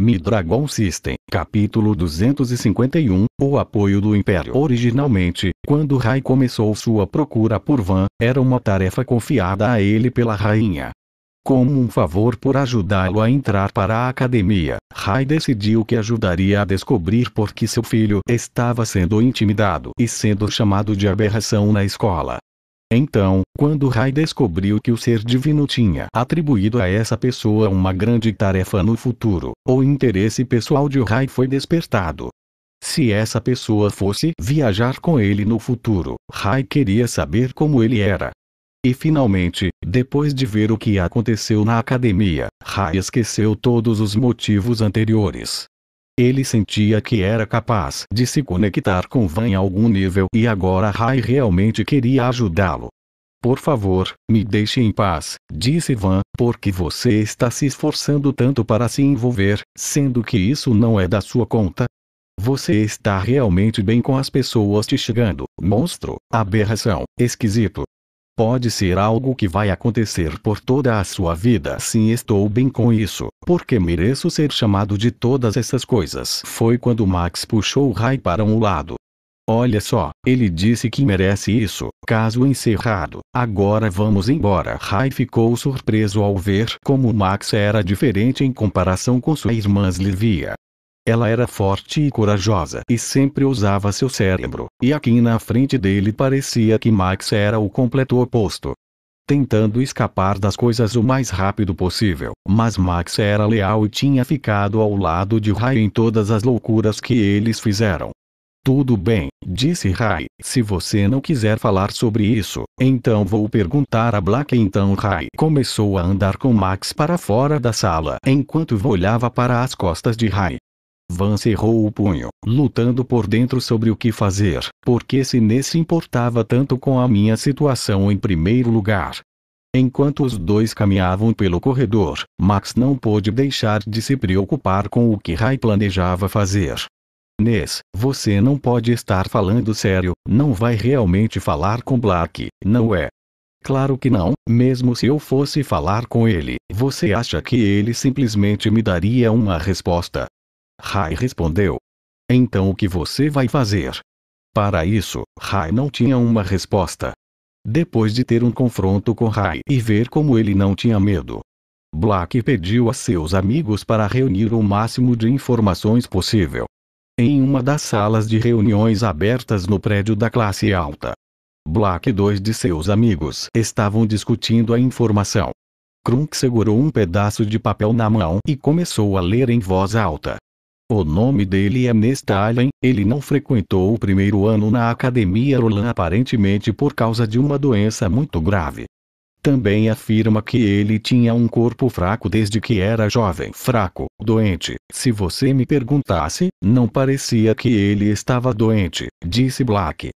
Midragon System, capítulo 251, o apoio do Império. Originalmente, quando Rai começou sua procura por Van, era uma tarefa confiada a ele pela rainha. Como um favor por ajudá-lo a entrar para a academia, Rai decidiu que ajudaria a descobrir por que seu filho estava sendo intimidado e sendo chamado de aberração na escola. Então, quando Rai descobriu que o ser divino tinha atribuído a essa pessoa uma grande tarefa no futuro, o interesse pessoal de Rai foi despertado. Se essa pessoa fosse viajar com ele no futuro, Rai queria saber como ele era. E finalmente, depois de ver o que aconteceu na academia, Rai esqueceu todos os motivos anteriores, ele sentia que era capaz de se conectar com Van em algum nível e agora Rai realmente queria ajudá-lo. Por favor, me deixe em paz, disse Van, porque você está se esforçando tanto para se envolver, sendo que isso não é da sua conta. Você está realmente bem com as pessoas te chegando, monstro, aberração, esquisito, Pode ser algo que vai acontecer por toda a sua vida. Sim, estou bem com isso, porque mereço ser chamado de todas essas coisas. Foi quando Max puxou Rai para um lado. Olha só, ele disse que merece isso. Caso encerrado, agora vamos embora. Rai ficou surpreso ao ver como Max era diferente em comparação com sua irmã Livia. Ela era forte e corajosa e sempre usava seu cérebro, e aqui na frente dele parecia que Max era o completo oposto. Tentando escapar das coisas o mais rápido possível, mas Max era leal e tinha ficado ao lado de Rai em todas as loucuras que eles fizeram. Tudo bem, disse Rai. Se você não quiser falar sobre isso, então vou perguntar a Black. Então Rai começou a andar com Max para fora da sala enquanto olhava para as costas de Rai. Vance errou o punho, lutando por dentro sobre o que fazer, porque se nesse importava tanto com a minha situação em primeiro lugar. Enquanto os dois caminhavam pelo corredor, Max não pôde deixar de se preocupar com o que Rai planejava fazer. Ness, você não pode estar falando sério, não vai realmente falar com Black, não é? Claro que não, mesmo se eu fosse falar com ele, você acha que ele simplesmente me daria uma resposta, Rai respondeu. Então o que você vai fazer? Para isso, Rai não tinha uma resposta. Depois de ter um confronto com Rai e ver como ele não tinha medo, Black pediu a seus amigos para reunir o máximo de informações possível. Em uma das salas de reuniões abertas no prédio da classe alta, Black e dois de seus amigos estavam discutindo a informação. Krunk segurou um pedaço de papel na mão e começou a ler em voz alta. O nome dele é Nestalen, ele não frequentou o primeiro ano na Academia Roland aparentemente por causa de uma doença muito grave. Também afirma que ele tinha um corpo fraco desde que era jovem. Fraco, doente. Se você me perguntasse, não parecia que ele estava doente, disse Black.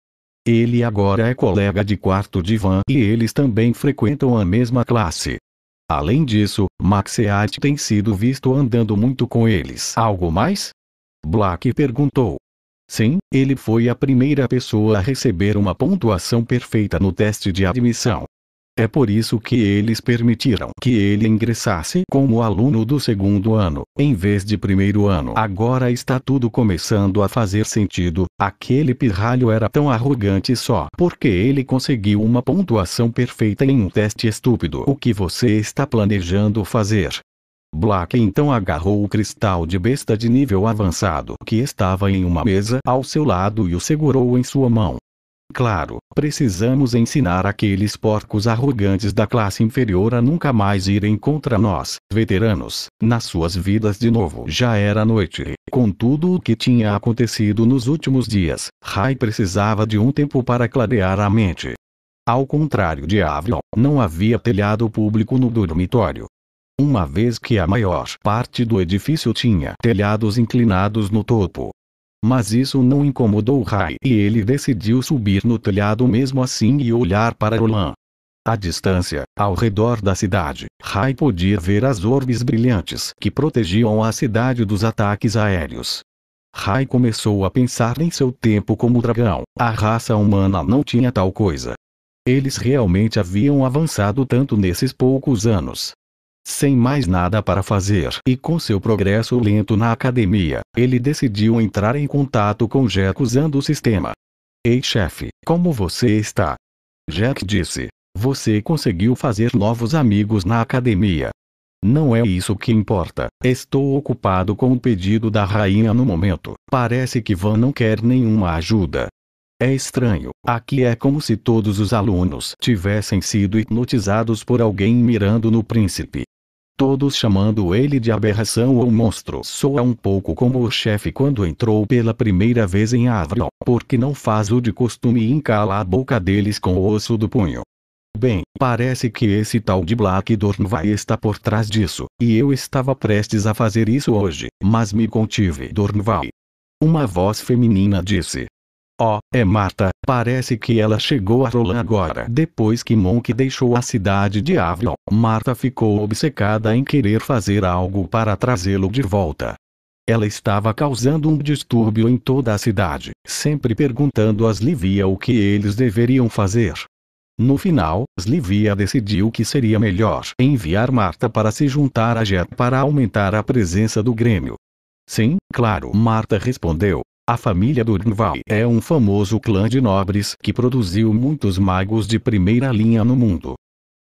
Ele agora é colega de quarto de van e eles também frequentam a mesma classe. Além disso, Maxeat tem sido visto andando muito com eles. Algo mais? Black perguntou. Sim, ele foi a primeira pessoa a receber uma pontuação perfeita no teste de admissão. É por isso que eles permitiram que ele ingressasse como aluno do segundo ano, em vez de primeiro ano. Agora está tudo começando a fazer sentido. Aquele pirralho era tão arrogante só porque ele conseguiu uma pontuação perfeita em um teste estúpido. O que você está planejando fazer? Black então agarrou o cristal de besta de nível avançado que estava em uma mesa ao seu lado e o segurou em sua mão. Claro, precisamos ensinar aqueles porcos arrogantes da classe inferior a nunca mais irem contra nós, veteranos, nas suas vidas de novo. Já era noite. Contudo, o que tinha acontecido nos últimos dias, Rai precisava de um tempo para clarear a mente. Ao contrário de Avril, não havia telhado público no dormitório. Uma vez que a maior parte do edifício tinha telhados inclinados no topo, mas isso não incomodou Rai e ele decidiu subir no telhado mesmo assim e olhar para Roland. À distância, ao redor da cidade, Rai podia ver as orbes brilhantes que protegiam a cidade dos ataques aéreos. Rai começou a pensar em seu tempo como dragão. A raça humana não tinha tal coisa. Eles realmente haviam avançado tanto nesses poucos anos. Sem mais nada para fazer e com seu progresso lento na academia, ele decidiu entrar em contato com Jack usando o sistema. Ei chefe, como você está? Jack disse. Você conseguiu fazer novos amigos na academia. Não é isso que importa. Estou ocupado com o pedido da rainha no momento. Parece que Van não quer nenhuma ajuda. É estranho, aqui é como se todos os alunos tivessem sido hipnotizados por alguém mirando no príncipe. Todos chamando ele de aberração ou monstro. Soa um pouco como o chefe quando entrou pela primeira vez em Avril, porque não faz o de costume e encala a boca deles com o osso do punho. Bem, parece que esse tal de Black Dornvai está por trás disso, e eu estava prestes a fazer isso hoje, mas me contive. Dornvai. Uma voz feminina disse, Oh, é Marta, parece que ela chegou a Roland agora. Depois que Monk deixou a cidade de Avalon, Marta ficou obcecada em querer fazer algo para trazê-lo de volta. Ela estava causando um distúrbio em toda a cidade, sempre perguntando a Slivia o que eles deveriam fazer. No final, Slivia decidiu que seria melhor enviar Marta para se juntar a Jet para aumentar a presença do Grêmio. Sim, claro, Marta respondeu, a família Durval é um famoso clã de nobres que produziu muitos magos de primeira linha no mundo.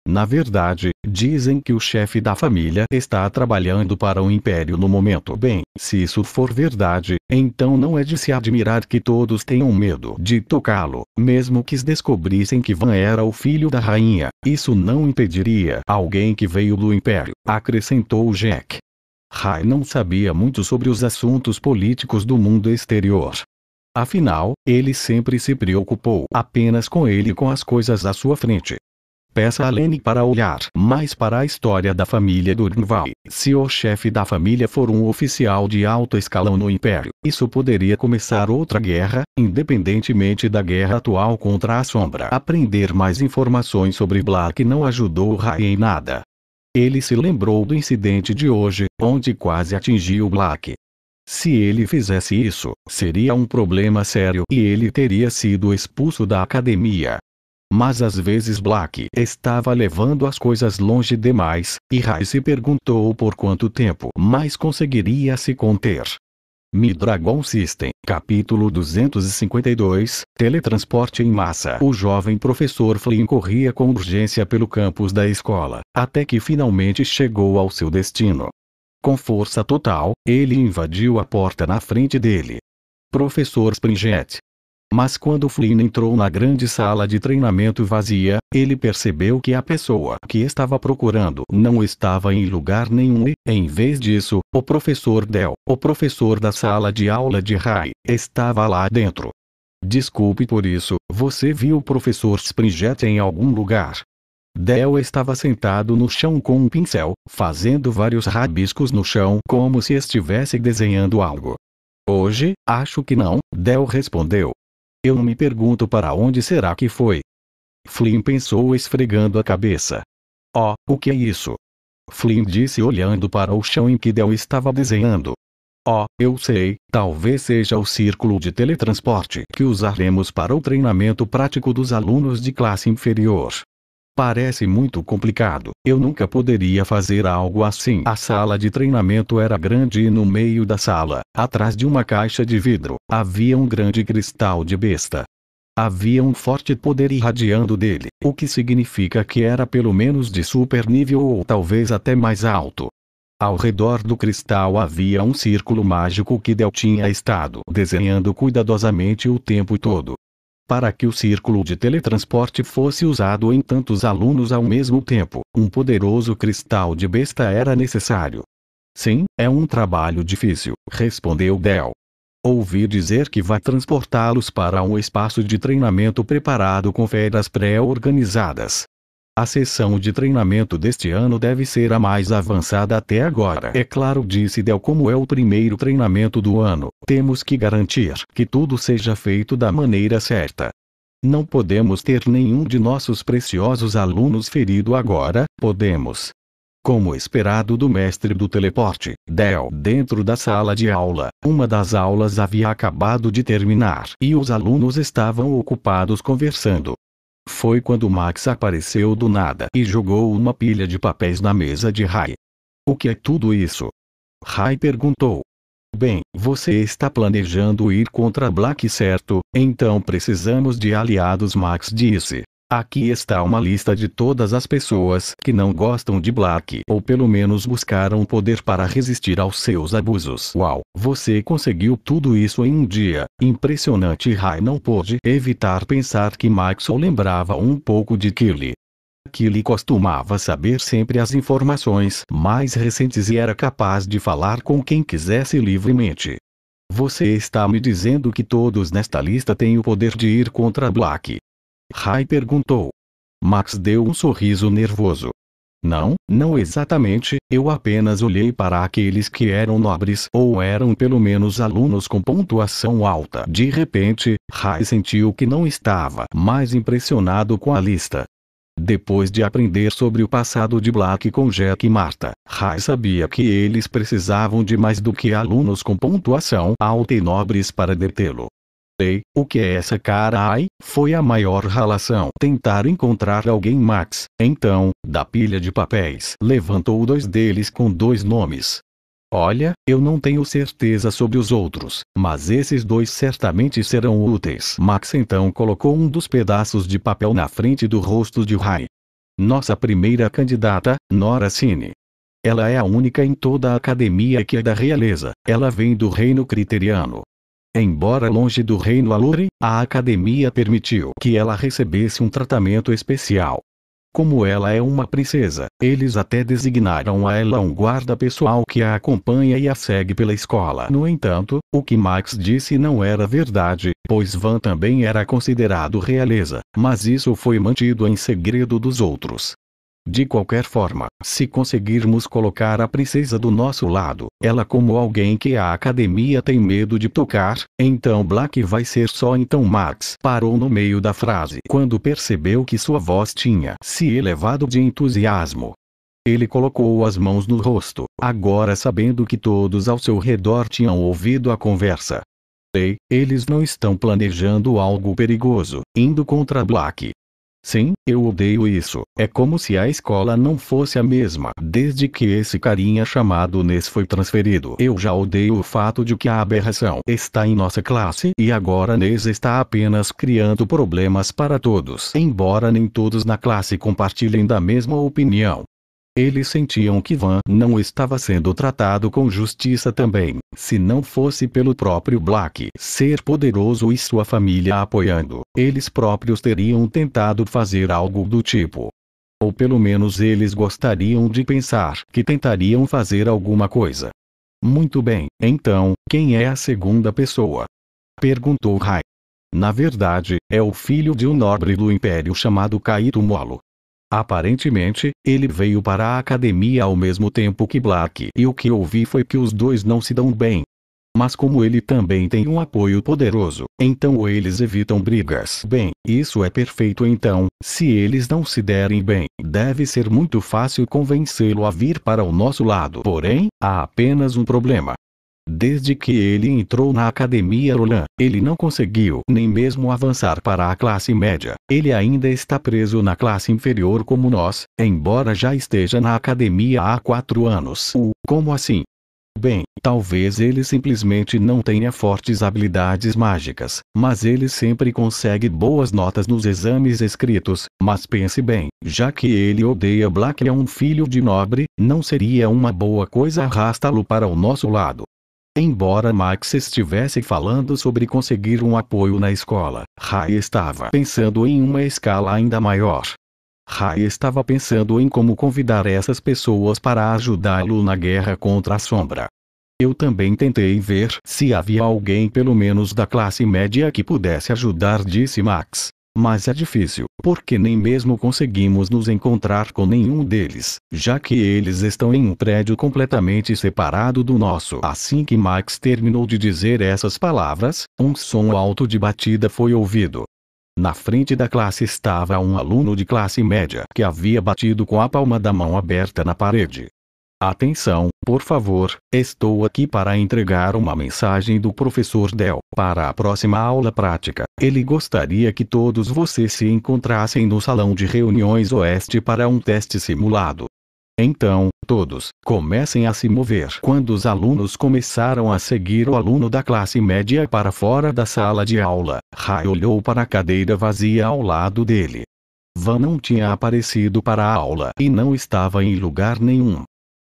Na verdade, dizem que o chefe da família está trabalhando para o império no momento. Bem, se isso for verdade, então não é de se admirar que todos tenham medo de tocá-lo, mesmo que descobrissem que Van era o filho da rainha. Isso não impediria alguém que veio do império, acrescentou Jack. Rai não sabia muito sobre os assuntos políticos do mundo exterior. Afinal, ele sempre se preocupou apenas com ele e com as coisas à sua frente. Peça a Lene para olhar mais para a história da família Durnval. Se o chefe da família for um oficial de alto escalão no Império, isso poderia começar outra guerra, independentemente da guerra atual contra a Sombra. Aprender mais informações sobre Black não ajudou Rai em nada. Ele se lembrou do incidente de hoje, onde quase atingiu Black. Se ele fizesse isso, seria um problema sério e ele teria sido expulso da academia. Mas às vezes Black estava levando as coisas longe demais, e Rai se perguntou por quanto tempo mais conseguiria se conter. Mi Dragon System, capítulo 252, Teletransporte em massa. O jovem professor Flynn corria com urgência pelo campus da escola, até que finalmente chegou ao seu destino. Com força total, ele invadiu a porta na frente dele. Professor Springett, mas quando Flynn entrou na grande sala de treinamento vazia, ele percebeu que a pessoa que estava procurando não estava em lugar nenhum e, em vez disso, o professor Dell, o professor da sala de aula de Rai, estava lá dentro. Desculpe por isso, você viu o professor Springett em algum lugar? Dell estava sentado no chão com um pincel, fazendo vários rabiscos no chão como se estivesse desenhando algo. Hoje, acho que não, Dell respondeu. Eu não me pergunto para onde será que foi. Flynn pensou esfregando a cabeça. Oh, o que é isso? Flynn disse olhando para o chão em que Del estava desenhando. Oh, eu sei, talvez seja o círculo de teletransporte que usaremos para o treinamento prático dos alunos de classe inferior. Parece muito complicado. Eu nunca poderia fazer algo assim. A sala de treinamento era grande e no meio da sala, atrás de uma caixa de vidro, havia um grande cristal de besta. Havia um forte poder irradiando dele, o que significa que era pelo menos de super nível ou talvez até mais alto. Ao redor do cristal havia um círculo mágico que Del tinha estado desenhando cuidadosamente o tempo todo. Para que o círculo de teletransporte fosse usado em tantos alunos ao mesmo tempo, um poderoso cristal de besta era necessário. Sim, é um trabalho difícil, respondeu Dell. Ouvi dizer que vai transportá-los para um espaço de treinamento preparado com feiras pré-organizadas. A sessão de treinamento deste ano deve ser a mais avançada até agora. É claro, disse Del, como é o primeiro treinamento do ano, temos que garantir que tudo seja feito da maneira certa. Não podemos ter nenhum de nossos preciosos alunos ferido agora, podemos. Como esperado do mestre do teleporte, Del, dentro da sala de aula, uma das aulas havia acabado de terminar e os alunos estavam ocupados conversando. Foi quando Max apareceu do nada e jogou uma pilha de papéis na mesa de Rai. O que é tudo isso? Rai perguntou. Bem, você está planejando ir contra Black certo, então precisamos de aliados Max disse. Aqui está uma lista de todas as pessoas que não gostam de Black ou pelo menos buscaram poder para resistir aos seus abusos. Uau, você conseguiu tudo isso em um dia. Impressionante Rai não pôde evitar pensar que Maxwell lembrava um pouco de Killy. Killy costumava saber sempre as informações mais recentes e era capaz de falar com quem quisesse livremente. Você está me dizendo que todos nesta lista têm o poder de ir contra Black. Rai perguntou. Max deu um sorriso nervoso. Não, não exatamente, eu apenas olhei para aqueles que eram nobres ou eram pelo menos alunos com pontuação alta. De repente, Rai sentiu que não estava mais impressionado com a lista. Depois de aprender sobre o passado de Black com Jack e Marta, Rai sabia que eles precisavam de mais do que alunos com pontuação alta e nobres para detê-lo o que é essa cara? Ai, foi a maior ralação. Tentar encontrar alguém Max. Então, da pilha de papéis, levantou dois deles com dois nomes. Olha, eu não tenho certeza sobre os outros, mas esses dois certamente serão úteis. Max então colocou um dos pedaços de papel na frente do rosto de Rai. Nossa primeira candidata, Nora Cine. Ela é a única em toda a academia que é da realeza. Ela vem do reino criteriano, Embora longe do reino Alure, a academia permitiu que ela recebesse um tratamento especial. Como ela é uma princesa, eles até designaram a ela um guarda pessoal que a acompanha e a segue pela escola. No entanto, o que Max disse não era verdade, pois Van também era considerado realeza, mas isso foi mantido em segredo dos outros. De qualquer forma, se conseguirmos colocar a princesa do nosso lado, ela como alguém que a academia tem medo de tocar, então Black vai ser só então Max parou no meio da frase quando percebeu que sua voz tinha se elevado de entusiasmo. Ele colocou as mãos no rosto, agora sabendo que todos ao seu redor tinham ouvido a conversa. Ei, eles não estão planejando algo perigoso, indo contra Black, Sim, eu odeio isso. É como se a escola não fosse a mesma desde que esse carinha chamado Ness foi transferido. Eu já odeio o fato de que a aberração está em nossa classe e agora Ness está apenas criando problemas para todos. Embora nem todos na classe compartilhem da mesma opinião. Eles sentiam que Van não estava sendo tratado com justiça também, se não fosse pelo próprio Black ser poderoso e sua família apoiando, eles próprios teriam tentado fazer algo do tipo. Ou pelo menos eles gostariam de pensar que tentariam fazer alguma coisa. Muito bem, então, quem é a segunda pessoa? Perguntou Rai. Na verdade, é o filho de um nobre do império chamado Kaito Molo. Aparentemente, ele veio para a academia ao mesmo tempo que Black e o que ouvi foi que os dois não se dão bem. Mas como ele também tem um apoio poderoso, então eles evitam brigas. Bem, isso é perfeito então, se eles não se derem bem, deve ser muito fácil convencê-lo a vir para o nosso lado. Porém, há apenas um problema. Desde que ele entrou na Academia Roland, ele não conseguiu nem mesmo avançar para a classe média. Ele ainda está preso na classe inferior como nós, embora já esteja na academia há quatro anos. O, como assim? Bem, talvez ele simplesmente não tenha fortes habilidades mágicas, mas ele sempre consegue boas notas nos exames escritos. Mas pense bem, já que ele odeia Black e é um filho de nobre, não seria uma boa coisa arrastá-lo para o nosso lado. Embora Max estivesse falando sobre conseguir um apoio na escola, Ray estava pensando em uma escala ainda maior. Ray estava pensando em como convidar essas pessoas para ajudá-lo na guerra contra a sombra. Eu também tentei ver se havia alguém pelo menos da classe média que pudesse ajudar, disse Max mas é difícil, porque nem mesmo conseguimos nos encontrar com nenhum deles, já que eles estão em um prédio completamente separado do nosso. Assim que Max terminou de dizer essas palavras, um som alto de batida foi ouvido. Na frente da classe estava um aluno de classe média que havia batido com a palma da mão aberta na parede. Atenção, por favor, estou aqui para entregar uma mensagem do professor Del para a próxima aula prática. Ele gostaria que todos vocês se encontrassem no salão de reuniões oeste para um teste simulado. Então, todos, comecem a se mover. Quando os alunos começaram a seguir o aluno da classe média para fora da sala de aula, Rai olhou para a cadeira vazia ao lado dele. Van não tinha aparecido para a aula e não estava em lugar nenhum.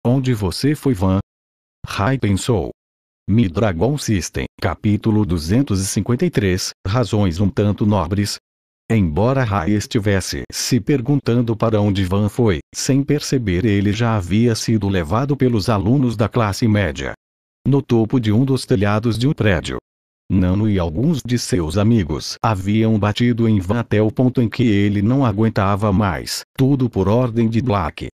Onde você foi Van? Rai pensou. Mi Dragon System, capítulo 253, razões um tanto nobres. Embora Rai estivesse se perguntando para onde Van foi, sem perceber ele já havia sido levado pelos alunos da classe média. No topo de um dos telhados de um prédio. Nano e alguns de seus amigos haviam batido em Van até o ponto em que ele não aguentava mais, tudo por ordem de Black.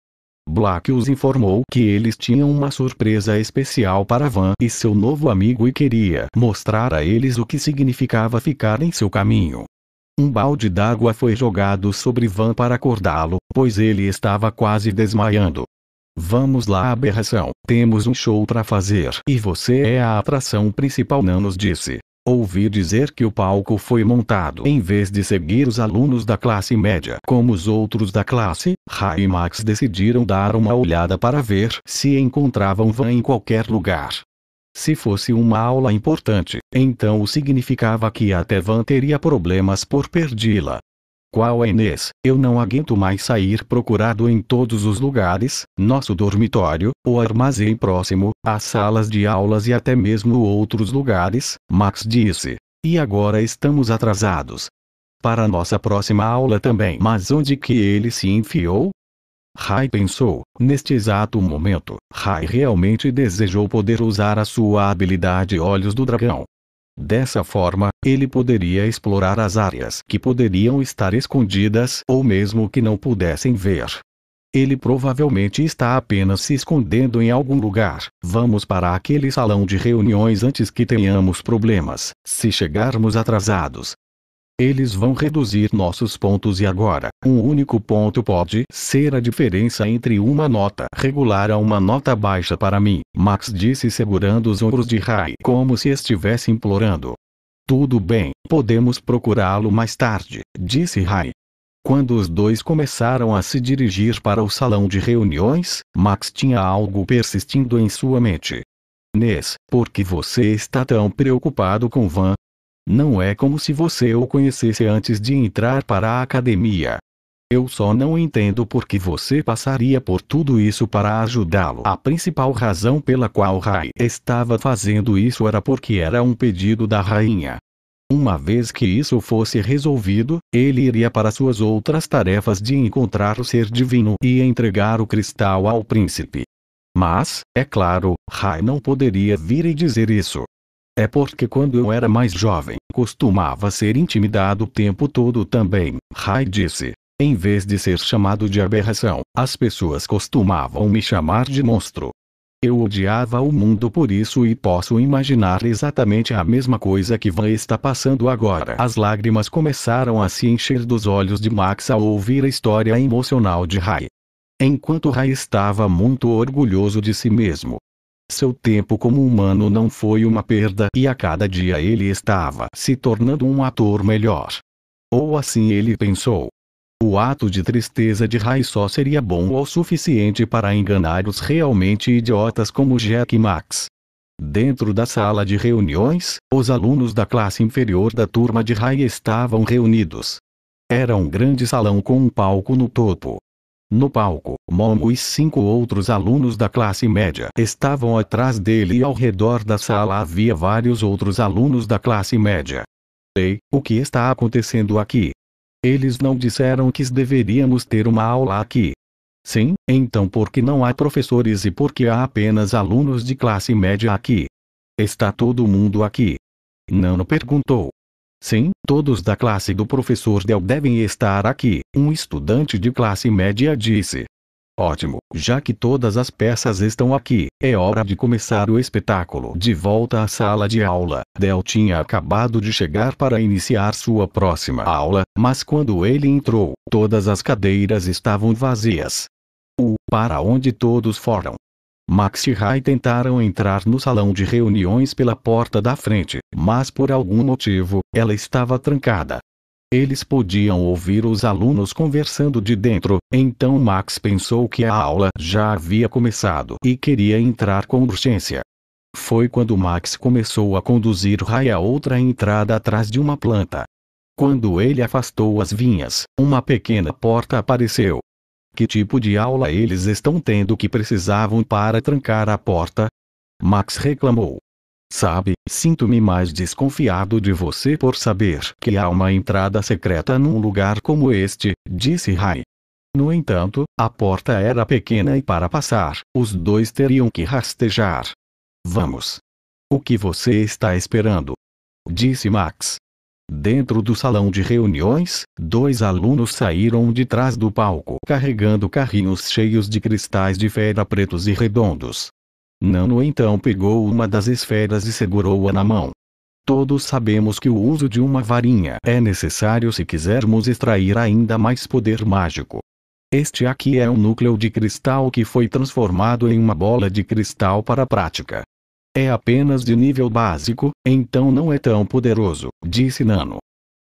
Black os informou que eles tinham uma surpresa especial para Van e seu novo amigo e queria mostrar a eles o que significava ficar em seu caminho. Um balde d'água foi jogado sobre Van para acordá-lo, pois ele estava quase desmaiando. Vamos lá aberração, temos um show para fazer e você é a atração principal Nanos disse. Ouvi dizer que o palco foi montado em vez de seguir os alunos da classe média. Como os outros da classe, Ray e Max decidiram dar uma olhada para ver se encontravam van em qualquer lugar. Se fosse uma aula importante, então significava que até Van teria problemas por perdê-la. Qual é Inês? Eu não aguento mais sair procurado em todos os lugares, nosso dormitório, o armazém próximo, as salas de aulas e até mesmo outros lugares, Max disse. E agora estamos atrasados. Para nossa próxima aula também. Mas onde que ele se enfiou? Rai pensou, neste exato momento, Rai realmente desejou poder usar a sua habilidade Olhos do Dragão, Dessa forma, ele poderia explorar as áreas que poderiam estar escondidas ou mesmo que não pudessem ver. Ele provavelmente está apenas se escondendo em algum lugar. Vamos para aquele salão de reuniões antes que tenhamos problemas. Se chegarmos atrasados, eles vão reduzir nossos pontos e agora, um único ponto pode ser a diferença entre uma nota regular a uma nota baixa para mim, Max disse segurando os ombros de Rai como se estivesse implorando. Tudo bem, podemos procurá-lo mais tarde, disse Rai. Quando os dois começaram a se dirigir para o salão de reuniões, Max tinha algo persistindo em sua mente. Nes, por que você está tão preocupado com Van? Não é como se você o conhecesse antes de entrar para a academia. Eu só não entendo por que você passaria por tudo isso para ajudá-lo. A principal razão pela qual Rai estava fazendo isso era porque era um pedido da rainha. Uma vez que isso fosse resolvido, ele iria para suas outras tarefas de encontrar o ser divino e entregar o cristal ao príncipe. Mas, é claro, Rai não poderia vir e dizer isso. É porque quando eu era mais jovem, costumava ser intimidado o tempo todo também, Rai disse. Em vez de ser chamado de aberração, as pessoas costumavam me chamar de monstro. Eu odiava o mundo por isso e posso imaginar exatamente a mesma coisa que Van está passando agora. As lágrimas começaram a se encher dos olhos de Max ao ouvir a história emocional de Rai. Enquanto Rai estava muito orgulhoso de si mesmo, seu tempo como humano não foi uma perda e a cada dia ele estava se tornando um ator melhor. Ou assim ele pensou. O ato de tristeza de Rai só seria bom o suficiente para enganar os realmente idiotas como Jack e Max. Dentro da sala de reuniões, os alunos da classe inferior da turma de Rai estavam reunidos. Era um grande salão com um palco no topo, no palco, Momo e cinco outros alunos da classe média estavam atrás dele e ao redor da sala havia vários outros alunos da classe média. Ei, o que está acontecendo aqui? Eles não disseram que deveríamos ter uma aula aqui. Sim, então por que não há professores e por que há apenas alunos de classe média aqui? Está todo mundo aqui? Nano perguntou. Sim, todos da classe do professor Del devem estar aqui, um estudante de classe média disse. Ótimo, já que todas as peças estão aqui, é hora de começar o espetáculo. De volta à sala de aula, Del tinha acabado de chegar para iniciar sua próxima aula, mas quando ele entrou, todas as cadeiras estavam vazias. O para onde todos foram Max e Ray tentaram entrar no salão de reuniões pela porta da frente, mas por algum motivo, ela estava trancada. Eles podiam ouvir os alunos conversando de dentro, então Max pensou que a aula já havia começado e queria entrar com urgência. Foi quando Max começou a conduzir Ray a outra entrada atrás de uma planta. Quando ele afastou as vinhas, uma pequena porta apareceu, que tipo de aula eles estão tendo que precisavam para trancar a porta? Max reclamou. Sabe, sinto-me mais desconfiado de você por saber que há uma entrada secreta num lugar como este, disse Rai. No entanto, a porta era pequena e para passar, os dois teriam que rastejar. Vamos. O que você está esperando? Disse Max. Dentro do salão de reuniões, dois alunos saíram de trás do palco carregando carrinhos cheios de cristais de fera pretos e redondos. Nano então pegou uma das esferas e segurou-a na mão. Todos sabemos que o uso de uma varinha é necessário se quisermos extrair ainda mais poder mágico. Este aqui é um núcleo de cristal que foi transformado em uma bola de cristal para a prática. É apenas de nível básico, então não é tão poderoso, disse Nano.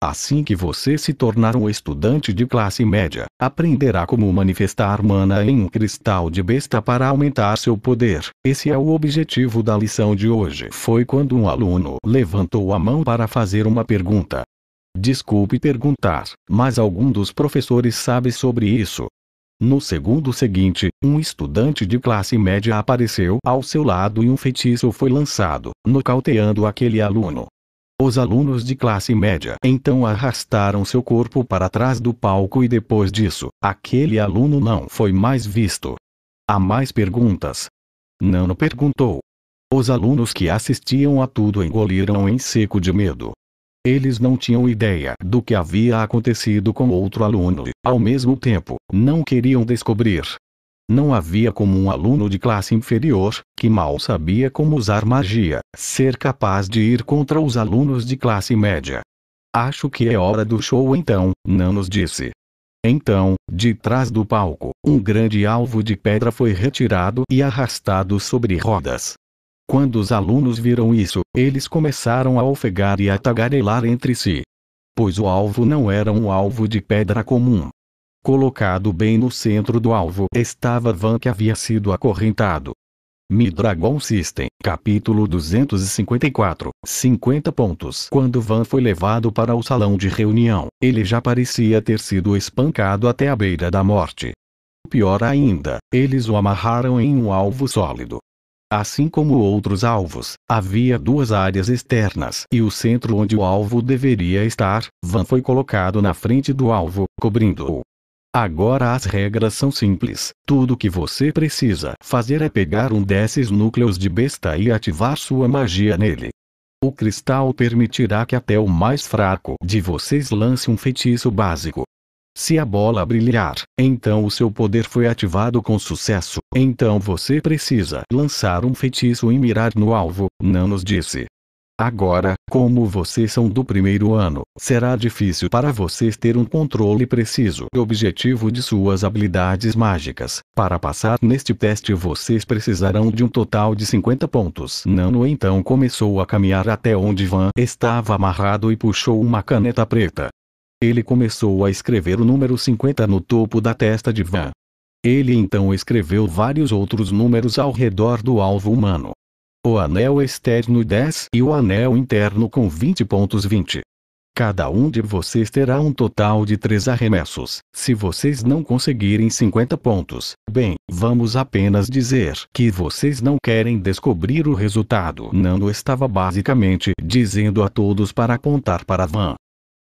Assim que você se tornar um estudante de classe média, aprenderá como manifestar mana em um cristal de besta para aumentar seu poder. Esse é o objetivo da lição de hoje. Foi quando um aluno levantou a mão para fazer uma pergunta. Desculpe perguntar, mas algum dos professores sabe sobre isso? No segundo seguinte, um estudante de classe média apareceu ao seu lado e um feitiço foi lançado, nocauteando aquele aluno. Os alunos de classe média então arrastaram seu corpo para trás do palco e depois disso, aquele aluno não foi mais visto. Há mais perguntas? Nano perguntou. Os alunos que assistiam a tudo engoliram em seco de medo. Eles não tinham ideia do que havia acontecido com outro aluno e, ao mesmo tempo, não queriam descobrir. Não havia como um aluno de classe inferior, que mal sabia como usar magia, ser capaz de ir contra os alunos de classe média. Acho que é hora do show então, Nanos disse. Então, de trás do palco, um grande alvo de pedra foi retirado e arrastado sobre rodas. Quando os alunos viram isso, eles começaram a ofegar e a tagarelar entre si. Pois o alvo não era um alvo de pedra comum. Colocado bem no centro do alvo estava Van que havia sido acorrentado. Mi Dragon System, capítulo 254, 50 pontos. Quando Van foi levado para o salão de reunião, ele já parecia ter sido espancado até a beira da morte. Pior ainda, eles o amarraram em um alvo sólido, Assim como outros alvos, havia duas áreas externas e o centro onde o alvo deveria estar, Van foi colocado na frente do alvo, cobrindo-o. Agora as regras são simples, tudo o que você precisa fazer é pegar um desses núcleos de besta e ativar sua magia nele. O cristal permitirá que até o mais fraco de vocês lance um feitiço básico, se a bola brilhar, então o seu poder foi ativado com sucesso. Então você precisa lançar um feitiço e mirar no alvo, Nanos disse. Agora, como vocês são do primeiro ano, será difícil para vocês ter um controle preciso e objetivo de suas habilidades mágicas. Para passar neste teste vocês precisarão de um total de 50 pontos. Nano então começou a caminhar até onde Van estava amarrado e puxou uma caneta preta. Ele começou a escrever o número 50 no topo da testa de Van. Ele então escreveu vários outros números ao redor do alvo humano. O anel externo 10 e o anel interno com 20 pontos 20. Cada um de vocês terá um total de 3 arremessos. Se vocês não conseguirem 50 pontos, bem, vamos apenas dizer que vocês não querem descobrir o resultado. Nando estava basicamente dizendo a todos para apontar para Van.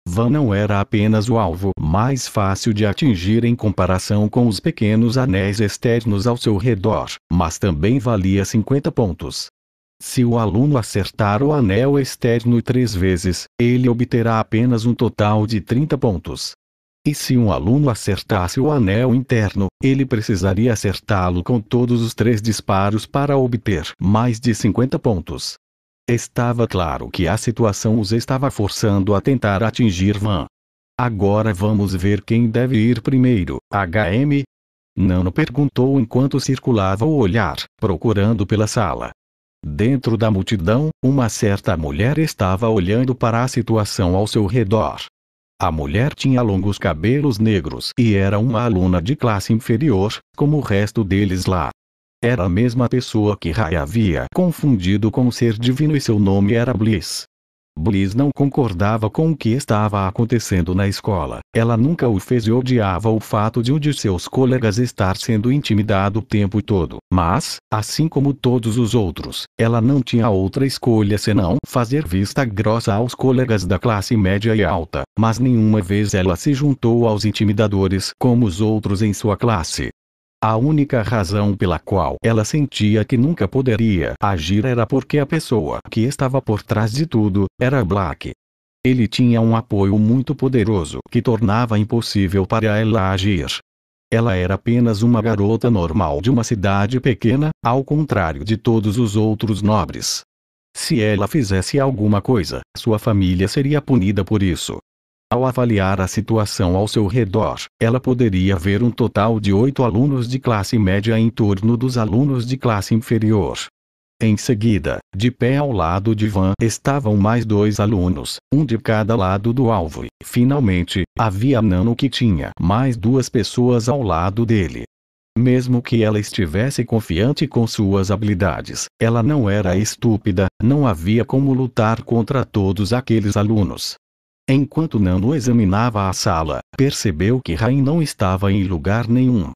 Van não era apenas o alvo mais fácil de atingir em comparação com os pequenos anéis externos ao seu redor, mas também valia 50 pontos. Se o aluno acertar o anel externo três vezes, ele obterá apenas um total de 30 pontos. E se um aluno acertasse o anel interno, ele precisaria acertá-lo com todos os três disparos para obter mais de 50 pontos. Estava claro que a situação os estava forçando a tentar atingir Van. Agora vamos ver quem deve ir primeiro, HM? Nano perguntou enquanto circulava o olhar, procurando pela sala. Dentro da multidão, uma certa mulher estava olhando para a situação ao seu redor. A mulher tinha longos cabelos negros e era uma aluna de classe inferior, como o resto deles lá. Era a mesma pessoa que Rai havia confundido com o ser divino e seu nome era Bliss. Bliss não concordava com o que estava acontecendo na escola, ela nunca o fez e odiava o fato de um de seus colegas estar sendo intimidado o tempo todo, mas, assim como todos os outros, ela não tinha outra escolha senão fazer vista grossa aos colegas da classe média e alta, mas nenhuma vez ela se juntou aos intimidadores como os outros em sua classe. A única razão pela qual ela sentia que nunca poderia agir era porque a pessoa que estava por trás de tudo era Black. Ele tinha um apoio muito poderoso que tornava impossível para ela agir. Ela era apenas uma garota normal de uma cidade pequena, ao contrário de todos os outros nobres. Se ela fizesse alguma coisa, sua família seria punida por isso, ao avaliar a situação ao seu redor, ela poderia ver um total de oito alunos de classe média em torno dos alunos de classe inferior. Em seguida, de pé ao lado de Van estavam mais dois alunos, um de cada lado do alvo, e, finalmente, havia Nano que tinha mais duas pessoas ao lado dele. Mesmo que ela estivesse confiante com suas habilidades, ela não era estúpida, não havia como lutar contra todos aqueles alunos. Enquanto Nano examinava a sala, percebeu que Rain não estava em lugar nenhum.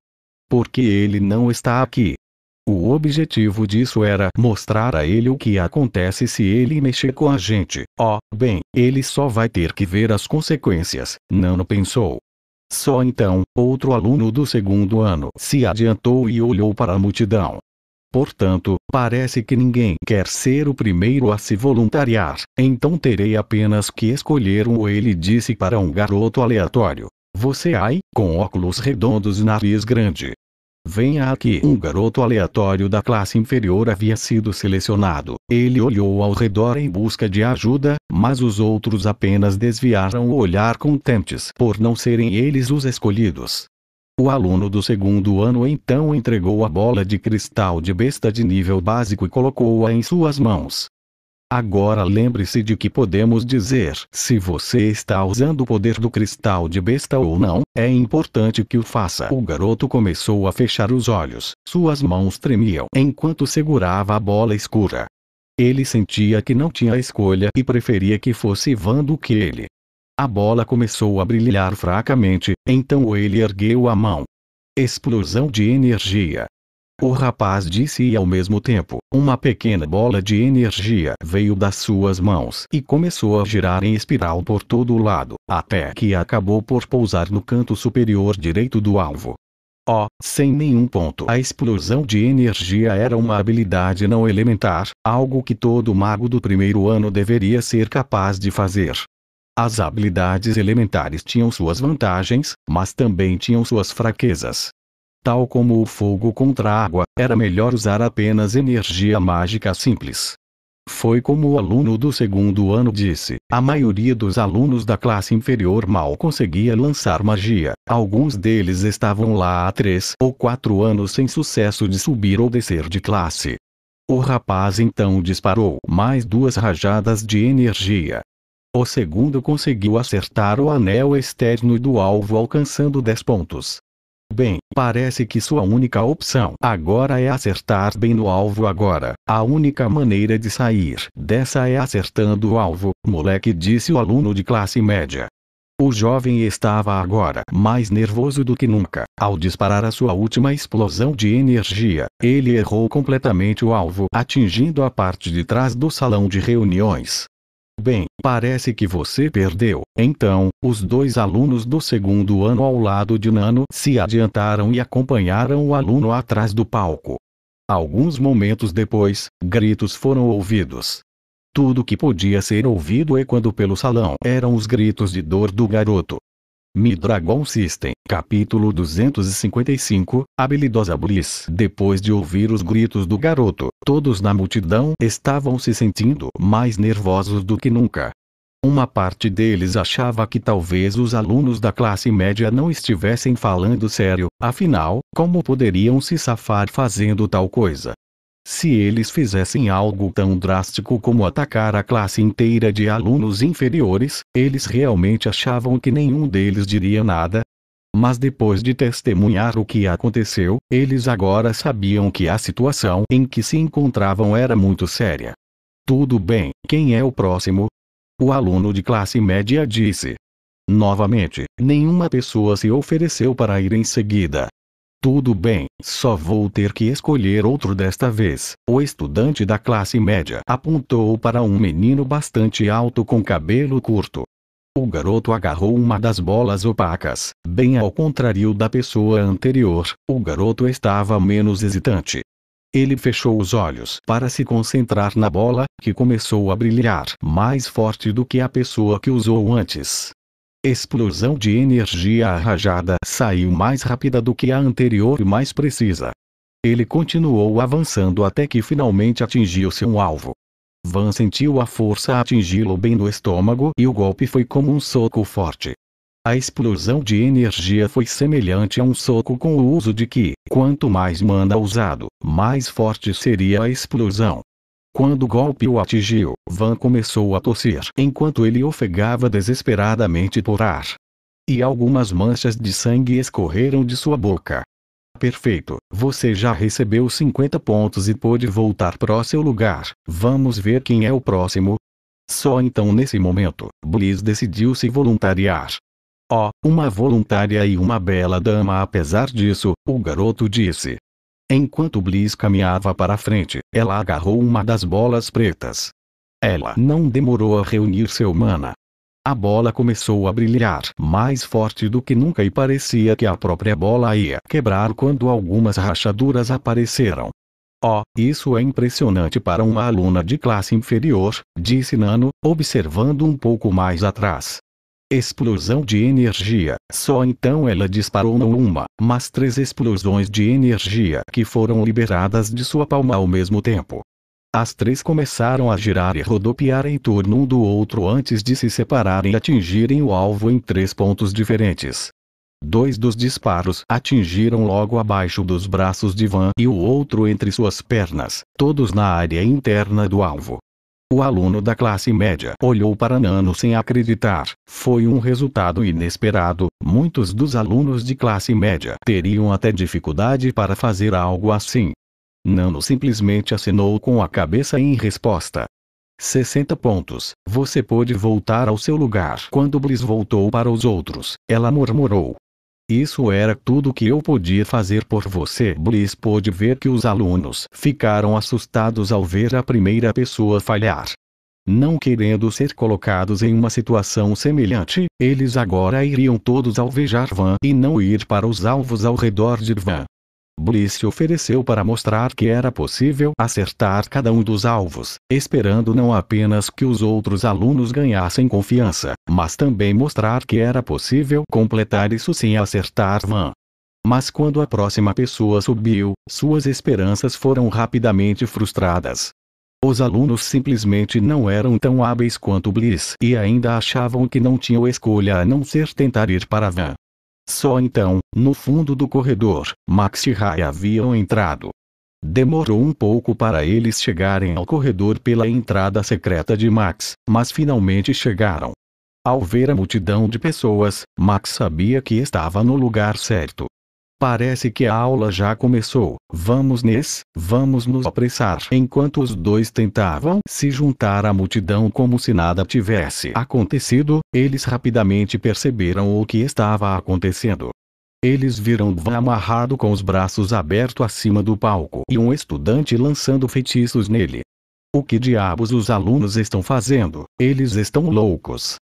Porque ele não está aqui. O objetivo disso era mostrar a ele o que acontece se ele mexer com a gente. Oh, bem, ele só vai ter que ver as consequências, Nano pensou. Só então, outro aluno do segundo ano se adiantou e olhou para a multidão. Portanto, parece que ninguém quer ser o primeiro a se voluntariar, então terei apenas que escolher um. Ele disse para um garoto aleatório: Você ai, com óculos redondos e nariz grande. Venha aqui. Um garoto aleatório da classe inferior havia sido selecionado. Ele olhou ao redor em busca de ajuda, mas os outros apenas desviaram o olhar contentes por não serem eles os escolhidos. O aluno do segundo ano então entregou a bola de cristal de besta de nível básico e colocou-a em suas mãos. Agora lembre-se de que podemos dizer se você está usando o poder do cristal de besta ou não, é importante que o faça. O garoto começou a fechar os olhos, suas mãos tremiam enquanto segurava a bola escura. Ele sentia que não tinha escolha e preferia que fosse Ivan do que ele. A bola começou a brilhar fracamente, então ele ergueu a mão. Explosão de energia. O rapaz disse e ao mesmo tempo, uma pequena bola de energia veio das suas mãos e começou a girar em espiral por todo o lado, até que acabou por pousar no canto superior direito do alvo. oh, sem nenhum ponto. A explosão de energia era uma habilidade não elementar, algo que todo mago do primeiro ano deveria ser capaz de fazer, as habilidades elementares tinham suas vantagens, mas também tinham suas fraquezas. Tal como o fogo contra a água, era melhor usar apenas energia mágica simples. Foi como o aluno do segundo ano disse: a maioria dos alunos da classe inferior mal conseguia lançar magia, alguns deles estavam lá há três ou quatro anos sem sucesso de subir ou descer de classe. O rapaz então disparou mais duas rajadas de energia, o segundo conseguiu acertar o anel externo do alvo alcançando 10 pontos. Bem, parece que sua única opção agora é acertar bem no alvo agora. A única maneira de sair dessa é acertando o alvo, moleque disse o aluno de classe média. O jovem estava agora mais nervoso do que nunca. Ao disparar a sua última explosão de energia, ele errou completamente o alvo, atingindo a parte de trás do salão de reuniões. Bem, parece que você perdeu. Então, os dois alunos do segundo ano ao lado de Nano se adiantaram e acompanharam o aluno atrás do palco. Alguns momentos depois, gritos foram ouvidos. Tudo que podia ser ouvido e é quando pelo salão eram os gritos de dor do garoto. Mi Dragon System, capítulo 255, habilidosa Bliss. Depois de ouvir os gritos do garoto, todos na multidão estavam se sentindo mais nervosos do que nunca. Uma parte deles achava que talvez os alunos da classe média não estivessem falando sério, afinal, como poderiam se safar fazendo tal coisa? Se eles fizessem algo tão drástico como atacar a classe inteira de alunos inferiores, eles realmente achavam que nenhum deles diria nada? Mas depois de testemunhar o que aconteceu, eles agora sabiam que a situação em que se encontravam era muito séria. Tudo bem, quem é o próximo? O aluno de classe média disse. Novamente, nenhuma pessoa se ofereceu para ir em seguida. Tudo bem, só vou ter que escolher outro desta vez. O estudante da classe média apontou para um menino bastante alto com cabelo curto. O garoto agarrou uma das bolas opacas, bem ao contrário da pessoa anterior, o garoto estava menos hesitante. Ele fechou os olhos para se concentrar na bola, que começou a brilhar mais forte do que a pessoa que usou antes explosão de energia arrajada saiu mais rápida do que a anterior e mais precisa. Ele continuou avançando até que finalmente atingiu seu alvo. Van sentiu a força atingi-lo bem no estômago e o golpe foi como um soco forte. A explosão de energia foi semelhante a um soco com o uso de que, quanto mais manda usado, mais forte seria a explosão. Quando o golpe o atingiu, Van começou a tossir enquanto ele ofegava desesperadamente por ar. E algumas manchas de sangue escorreram de sua boca. Perfeito, você já recebeu 50 pontos e pode voltar para seu lugar. Vamos ver quem é o próximo. Só então nesse momento, Bliss decidiu se voluntariar. Oh, uma voluntária e uma bela dama apesar disso, o garoto disse. Enquanto Bliss caminhava para a frente, ela agarrou uma das bolas pretas. Ela não demorou a reunir seu mana. A bola começou a brilhar mais forte do que nunca e parecia que a própria bola ia quebrar quando algumas rachaduras apareceram. Oh, isso é impressionante para uma aluna de classe inferior, disse Nano, observando um pouco mais atrás explosão de energia. Só então ela disparou não uma, mas três explosões de energia que foram liberadas de sua palma ao mesmo tempo. As três começaram a girar e rodopiar em torno um do outro antes de se separarem e atingirem o alvo em três pontos diferentes. Dois dos disparos atingiram logo abaixo dos braços de Van e o outro entre suas pernas, todos na área interna do alvo. O aluno da classe média olhou para Nano sem acreditar. Foi um resultado inesperado. Muitos dos alunos de classe média teriam até dificuldade para fazer algo assim. Nano simplesmente acenou com a cabeça em resposta. 60 pontos. Você pôde voltar ao seu lugar. Quando Bliss voltou para os outros, ela murmurou. Isso era tudo que eu podia fazer por você. Bliss pôde ver que os alunos ficaram assustados ao ver a primeira pessoa falhar. Não querendo ser colocados em uma situação semelhante, eles agora iriam todos alvejar Van e não ir para os alvos ao redor de Van. Bliss se ofereceu para mostrar que era possível acertar cada um dos alvos, esperando não apenas que os outros alunos ganhassem confiança, mas também mostrar que era possível completar isso sem acertar Van. Mas quando a próxima pessoa subiu, suas esperanças foram rapidamente frustradas. Os alunos simplesmente não eram tão hábeis quanto Bliss e ainda achavam que não tinham escolha a não ser tentar ir para Van. Só então, no fundo do corredor, Max e Ray haviam entrado. Demorou um pouco para eles chegarem ao corredor pela entrada secreta de Max, mas finalmente chegaram. Ao ver a multidão de pessoas, Max sabia que estava no lugar certo. Parece que a aula já começou. Vamos nes, vamos nos apressar. Enquanto os dois tentavam se juntar à multidão como se nada tivesse acontecido, eles rapidamente perceberam o que estava acontecendo. Eles viram Van amarrado com os braços abertos acima do palco e um estudante lançando feitiços nele. O que diabos os alunos estão fazendo? Eles estão loucos.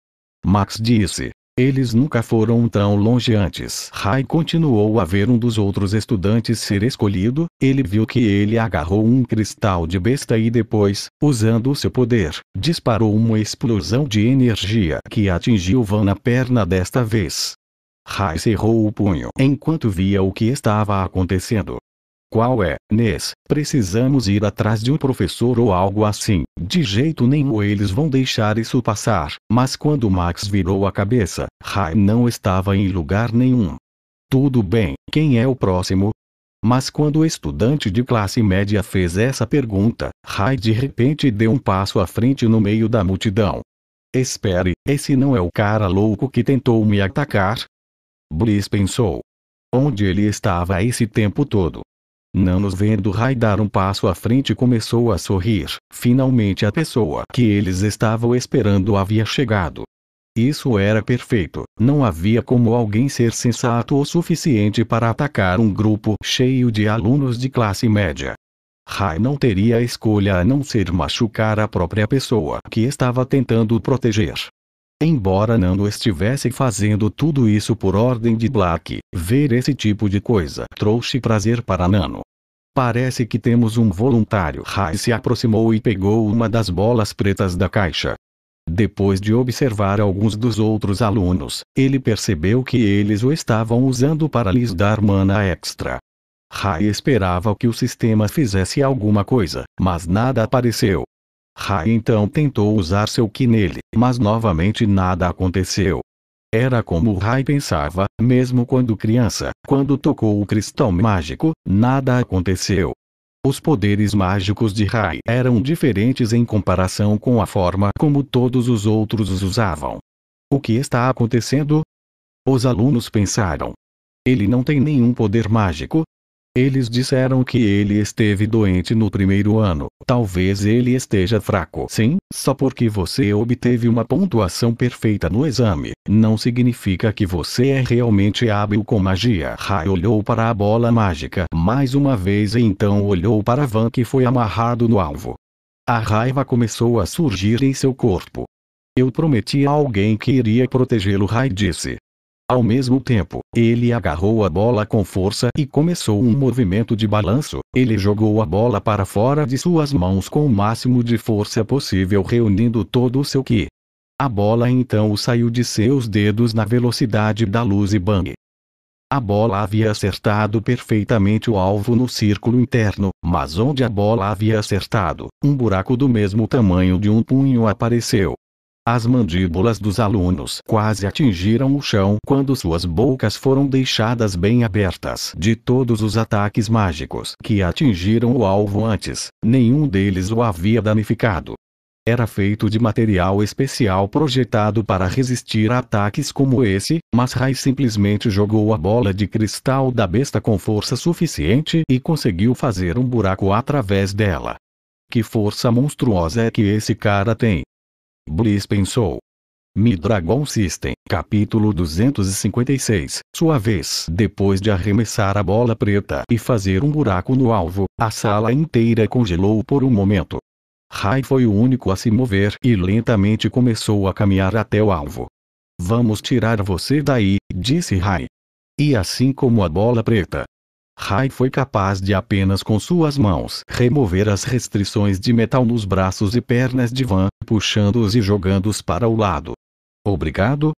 Max disse, eles nunca foram tão longe antes. Rai continuou a ver um dos outros estudantes ser escolhido, ele viu que ele agarrou um cristal de besta e depois, usando o seu poder, disparou uma explosão de energia que atingiu Van na perna desta vez. Rai cerrou o punho enquanto via o que estava acontecendo. Qual é, Nes? Precisamos ir atrás de um professor ou algo assim. De jeito nenhum eles vão deixar isso passar. Mas quando Max virou a cabeça, Rai não estava em lugar nenhum. Tudo bem, quem é o próximo? Mas quando o estudante de classe média fez essa pergunta, Rai de repente deu um passo à frente no meio da multidão. Espere, esse não é o cara louco que tentou me atacar? Bliss pensou. Onde ele estava esse tempo todo? Não nos vendo Rai dar um passo à frente começou a sorrir. Finalmente a pessoa que eles estavam esperando havia chegado. Isso era perfeito. Não havia como alguém ser sensato o suficiente para atacar um grupo cheio de alunos de classe média. Rai não teria escolha a não ser machucar a própria pessoa que estava tentando proteger. Embora Nando estivesse fazendo tudo isso por ordem de Black, ver esse tipo de coisa trouxe prazer para Nano. Parece que temos um voluntário. Rai se aproximou e pegou uma das bolas pretas da caixa. Depois de observar alguns dos outros alunos, ele percebeu que eles o estavam usando para lhes dar mana extra. Rai esperava que o sistema fizesse alguma coisa, mas nada apareceu. Rai então tentou usar seu ki nele, mas novamente nada aconteceu. Era como Rai pensava, mesmo quando criança, quando tocou o cristal mágico, nada aconteceu. Os poderes mágicos de Rai eram diferentes em comparação com a forma como todos os outros os usavam. O que está acontecendo? Os alunos pensaram. Ele não tem nenhum poder mágico, eles disseram que ele esteve doente no primeiro ano. Talvez ele esteja fraco. Sim, só porque você obteve uma pontuação perfeita no exame, não significa que você é realmente hábil com magia. Rai olhou para a bola mágica mais uma vez e então olhou para Van que foi amarrado no alvo. A raiva começou a surgir em seu corpo. Eu prometi a alguém que iria protegê-lo, Rai disse. Ao mesmo tempo, ele agarrou a bola com força e começou um movimento de balanço. Ele jogou a bola para fora de suas mãos com o máximo de força possível, reunindo todo o seu ki. A bola então saiu de seus dedos na velocidade da luz e bang. A bola havia acertado perfeitamente o alvo no círculo interno, mas onde a bola havia acertado, um buraco do mesmo tamanho de um punho apareceu. As mandíbulas dos alunos quase atingiram o chão quando suas bocas foram deixadas bem abertas de todos os ataques mágicos que atingiram o alvo antes, nenhum deles o havia danificado. Era feito de material especial projetado para resistir a ataques como esse, mas Rai simplesmente jogou a bola de cristal da besta com força suficiente e conseguiu fazer um buraco através dela. Que força monstruosa é que esse cara tem! Bliss pensou. Midragon System, capítulo 256. Sua vez. Depois de arremessar a bola preta e fazer um buraco no alvo, a sala inteira congelou por um momento. Rai foi o único a se mover e lentamente começou a caminhar até o alvo. Vamos tirar você daí, disse Rai. E assim como a bola preta, Rai foi capaz de apenas com suas mãos remover as restrições de metal nos braços e pernas de Van, puxando-os e jogando-os para o lado. Obrigado?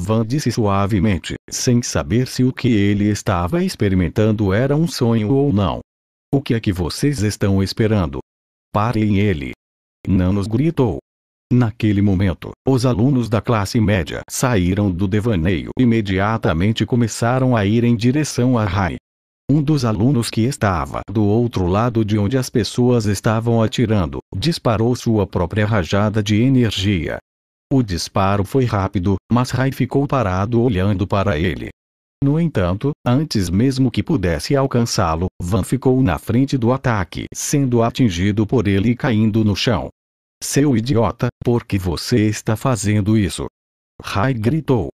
Van disse suavemente, sem saber se o que ele estava experimentando era um sonho ou não. O que é que vocês estão esperando? Parem ele! Nanos gritou. Naquele momento, os alunos da classe média saíram do devaneio e imediatamente começaram a ir em direção a Rai. Um dos alunos que estava do outro lado de onde as pessoas estavam atirando, disparou sua própria rajada de energia. O disparo foi rápido, mas Rai ficou parado olhando para ele. No entanto, antes mesmo que pudesse alcançá-lo, Van ficou na frente do ataque, sendo atingido por ele e caindo no chão. Seu idiota, por que você está fazendo isso? Rai gritou.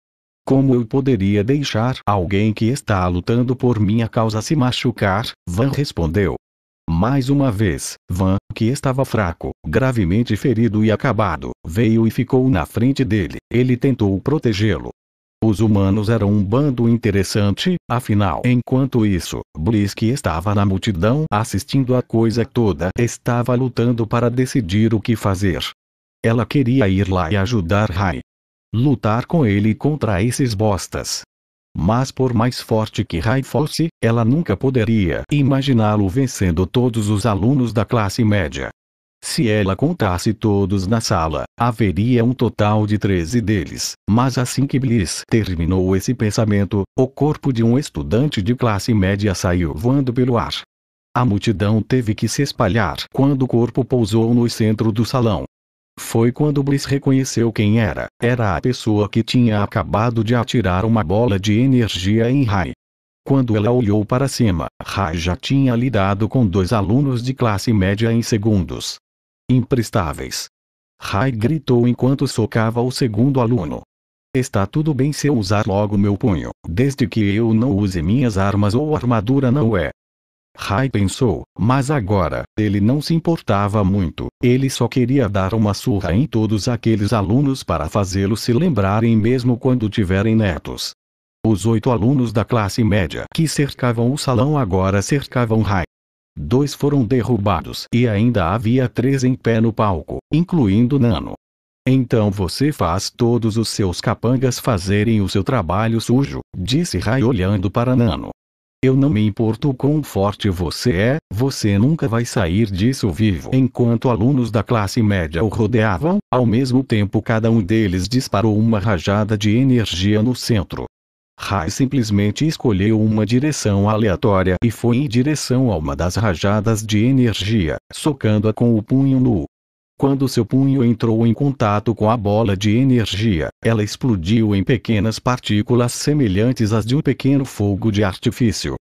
Como eu poderia deixar alguém que está lutando por minha causa se machucar? Van respondeu. Mais uma vez, Van, que estava fraco, gravemente ferido e acabado, veio e ficou na frente dele. Ele tentou protegê-lo. Os humanos eram um bando interessante, afinal. Enquanto isso, Bliss que estava na multidão assistindo a coisa toda estava lutando para decidir o que fazer. Ela queria ir lá e ajudar Rai, lutar com ele contra esses bostas. Mas por mais forte que Rai fosse, ela nunca poderia imaginá-lo vencendo todos os alunos da classe média. Se ela contasse todos na sala, haveria um total de 13 deles, mas assim que Bliss terminou esse pensamento, o corpo de um estudante de classe média saiu voando pelo ar. A multidão teve que se espalhar quando o corpo pousou no centro do salão, foi quando Bliss reconheceu quem era. Era a pessoa que tinha acabado de atirar uma bola de energia em Rai. Quando ela olhou para cima, Rai já tinha lidado com dois alunos de classe média em segundos. Imprestáveis. Rai gritou enquanto socava o segundo aluno. Está tudo bem se eu usar logo meu punho, desde que eu não use minhas armas ou armadura não é. Rai pensou, mas agora, ele não se importava muito, ele só queria dar uma surra em todos aqueles alunos para fazê-los se lembrarem mesmo quando tiverem netos. Os oito alunos da classe média que cercavam o salão agora cercavam Rai. Dois foram derrubados e ainda havia três em pé no palco, incluindo Nano. Então você faz todos os seus capangas fazerem o seu trabalho sujo, disse Rai olhando para Nano. Eu não me importo quão forte você é, você nunca vai sair disso vivo. Enquanto alunos da classe média o rodeavam, ao mesmo tempo cada um deles disparou uma rajada de energia no centro. Rai simplesmente escolheu uma direção aleatória e foi em direção a uma das rajadas de energia, socando-a com o punho nu. Quando seu punho entrou em contato com a bola de energia, ela explodiu em pequenas partículas semelhantes às de um pequeno fogo de artifício.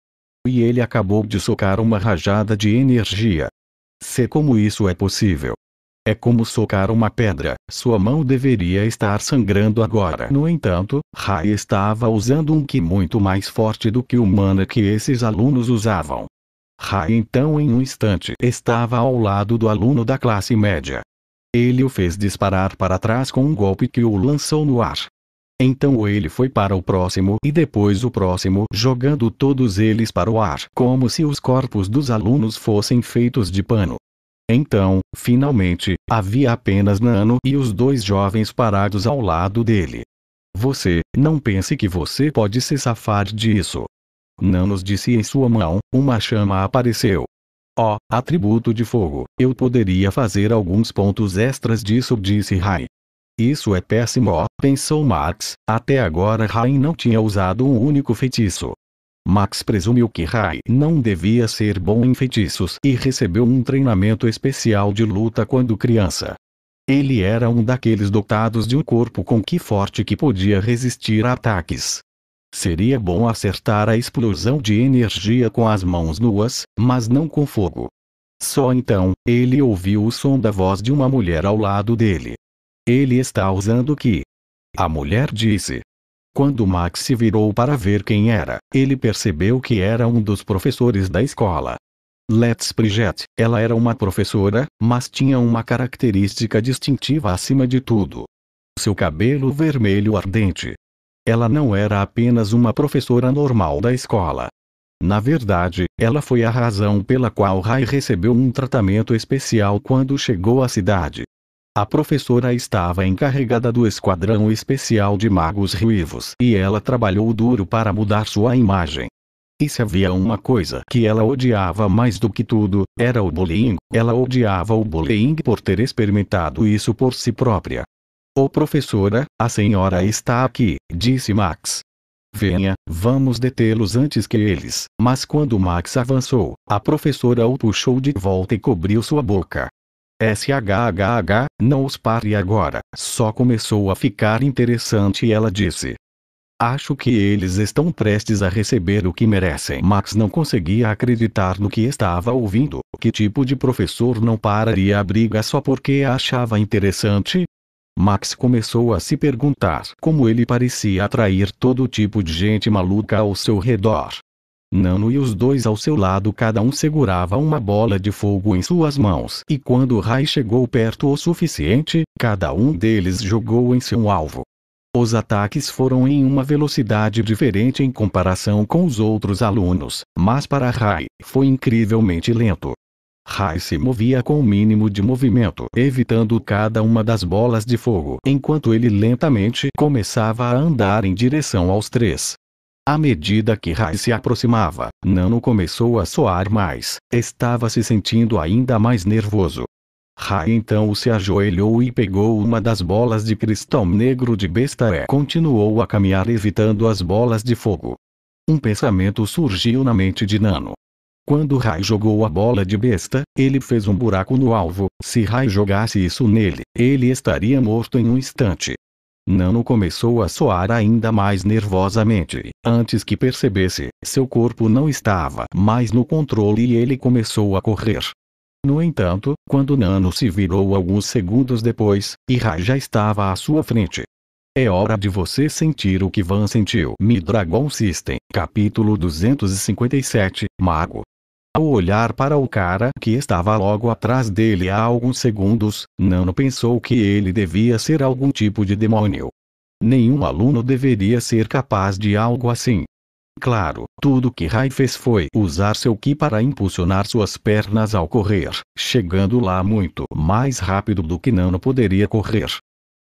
E ele acabou de socar uma rajada de energia. Se como isso é possível. É como socar uma pedra, sua mão deveria estar sangrando agora. No entanto, Rai estava usando um ki muito mais forte do que o mana que esses alunos usavam. Rai então em um instante estava ao lado do aluno da classe média. Ele o fez disparar para trás com um golpe que o lançou no ar. Então ele foi para o próximo e depois o próximo, jogando todos eles para o ar, como se os corpos dos alunos fossem feitos de pano. Então, finalmente, havia apenas Nano e os dois jovens parados ao lado dele. Você, não pense que você pode se safar disso. Nanos disse em sua mão, uma chama apareceu. oh, atributo de fogo, eu poderia fazer alguns pontos extras disso disse Rai. Isso é péssimo, pensou Max, até agora Rai não tinha usado um único feitiço. Max presumiu que Rai não devia ser bom em feitiços e recebeu um treinamento especial de luta quando criança. Ele era um daqueles dotados de um corpo com que forte que podia resistir a ataques. Seria bom acertar a explosão de energia com as mãos nuas, mas não com fogo. Só então, ele ouviu o som da voz de uma mulher ao lado dele. Ele está usando o que? A mulher disse. Quando Max se virou para ver quem era, ele percebeu que era um dos professores da escola. Let's Bridget, ela era uma professora, mas tinha uma característica distintiva acima de tudo. Seu cabelo vermelho ardente, ela não era apenas uma professora normal da escola. Na verdade, ela foi a razão pela qual Rai recebeu um tratamento especial quando chegou à cidade. A professora estava encarregada do esquadrão especial de magos ruivos e ela trabalhou duro para mudar sua imagem. E se havia uma coisa que ela odiava mais do que tudo, era o bullying. Ela odiava o bullying por ter experimentado isso por si própria. Ô oh, professora, a senhora está aqui, disse Max. Venha, vamos detê-los antes que eles. Mas quando Max avançou, a professora o puxou de volta e cobriu sua boca. SHHH, não os pare agora. Só começou a ficar interessante e ela disse. Acho que eles estão prestes a receber o que merecem. Max não conseguia acreditar no que estava ouvindo. Que tipo de professor não pararia a briga só porque achava interessante? Max começou a se perguntar como ele parecia atrair todo tipo de gente maluca ao seu redor. Nano e os dois ao seu lado, cada um segurava uma bola de fogo em suas mãos, e quando o chegou perto o suficiente, cada um deles jogou em seu alvo. Os ataques foram em uma velocidade diferente em comparação com os outros alunos, mas para Rai, foi incrivelmente lento. Rai se movia com o mínimo de movimento, evitando cada uma das bolas de fogo, enquanto ele lentamente começava a andar em direção aos três. À medida que Rai se aproximava, Nano começou a soar mais, estava se sentindo ainda mais nervoso. Rai então se ajoelhou e pegou uma das bolas de cristal negro de besta continuou a caminhar evitando as bolas de fogo. Um pensamento surgiu na mente de Nano. Quando Rai jogou a bola de besta, ele fez um buraco no alvo. Se Rai jogasse isso nele, ele estaria morto em um instante. Nano começou a soar ainda mais nervosamente. Antes que percebesse, seu corpo não estava mais no controle e ele começou a correr. No entanto, quando Nano se virou alguns segundos depois, Rai já estava à sua frente. É hora de você sentir o que Van sentiu. Mi Dragon System, capítulo 257, Mago. Ao olhar para o cara que estava logo atrás dele há alguns segundos, Nano pensou que ele devia ser algum tipo de demônio. Nenhum aluno deveria ser capaz de algo assim. Claro, tudo que Rai fez foi usar seu ki para impulsionar suas pernas ao correr, chegando lá muito mais rápido do que Nano poderia correr.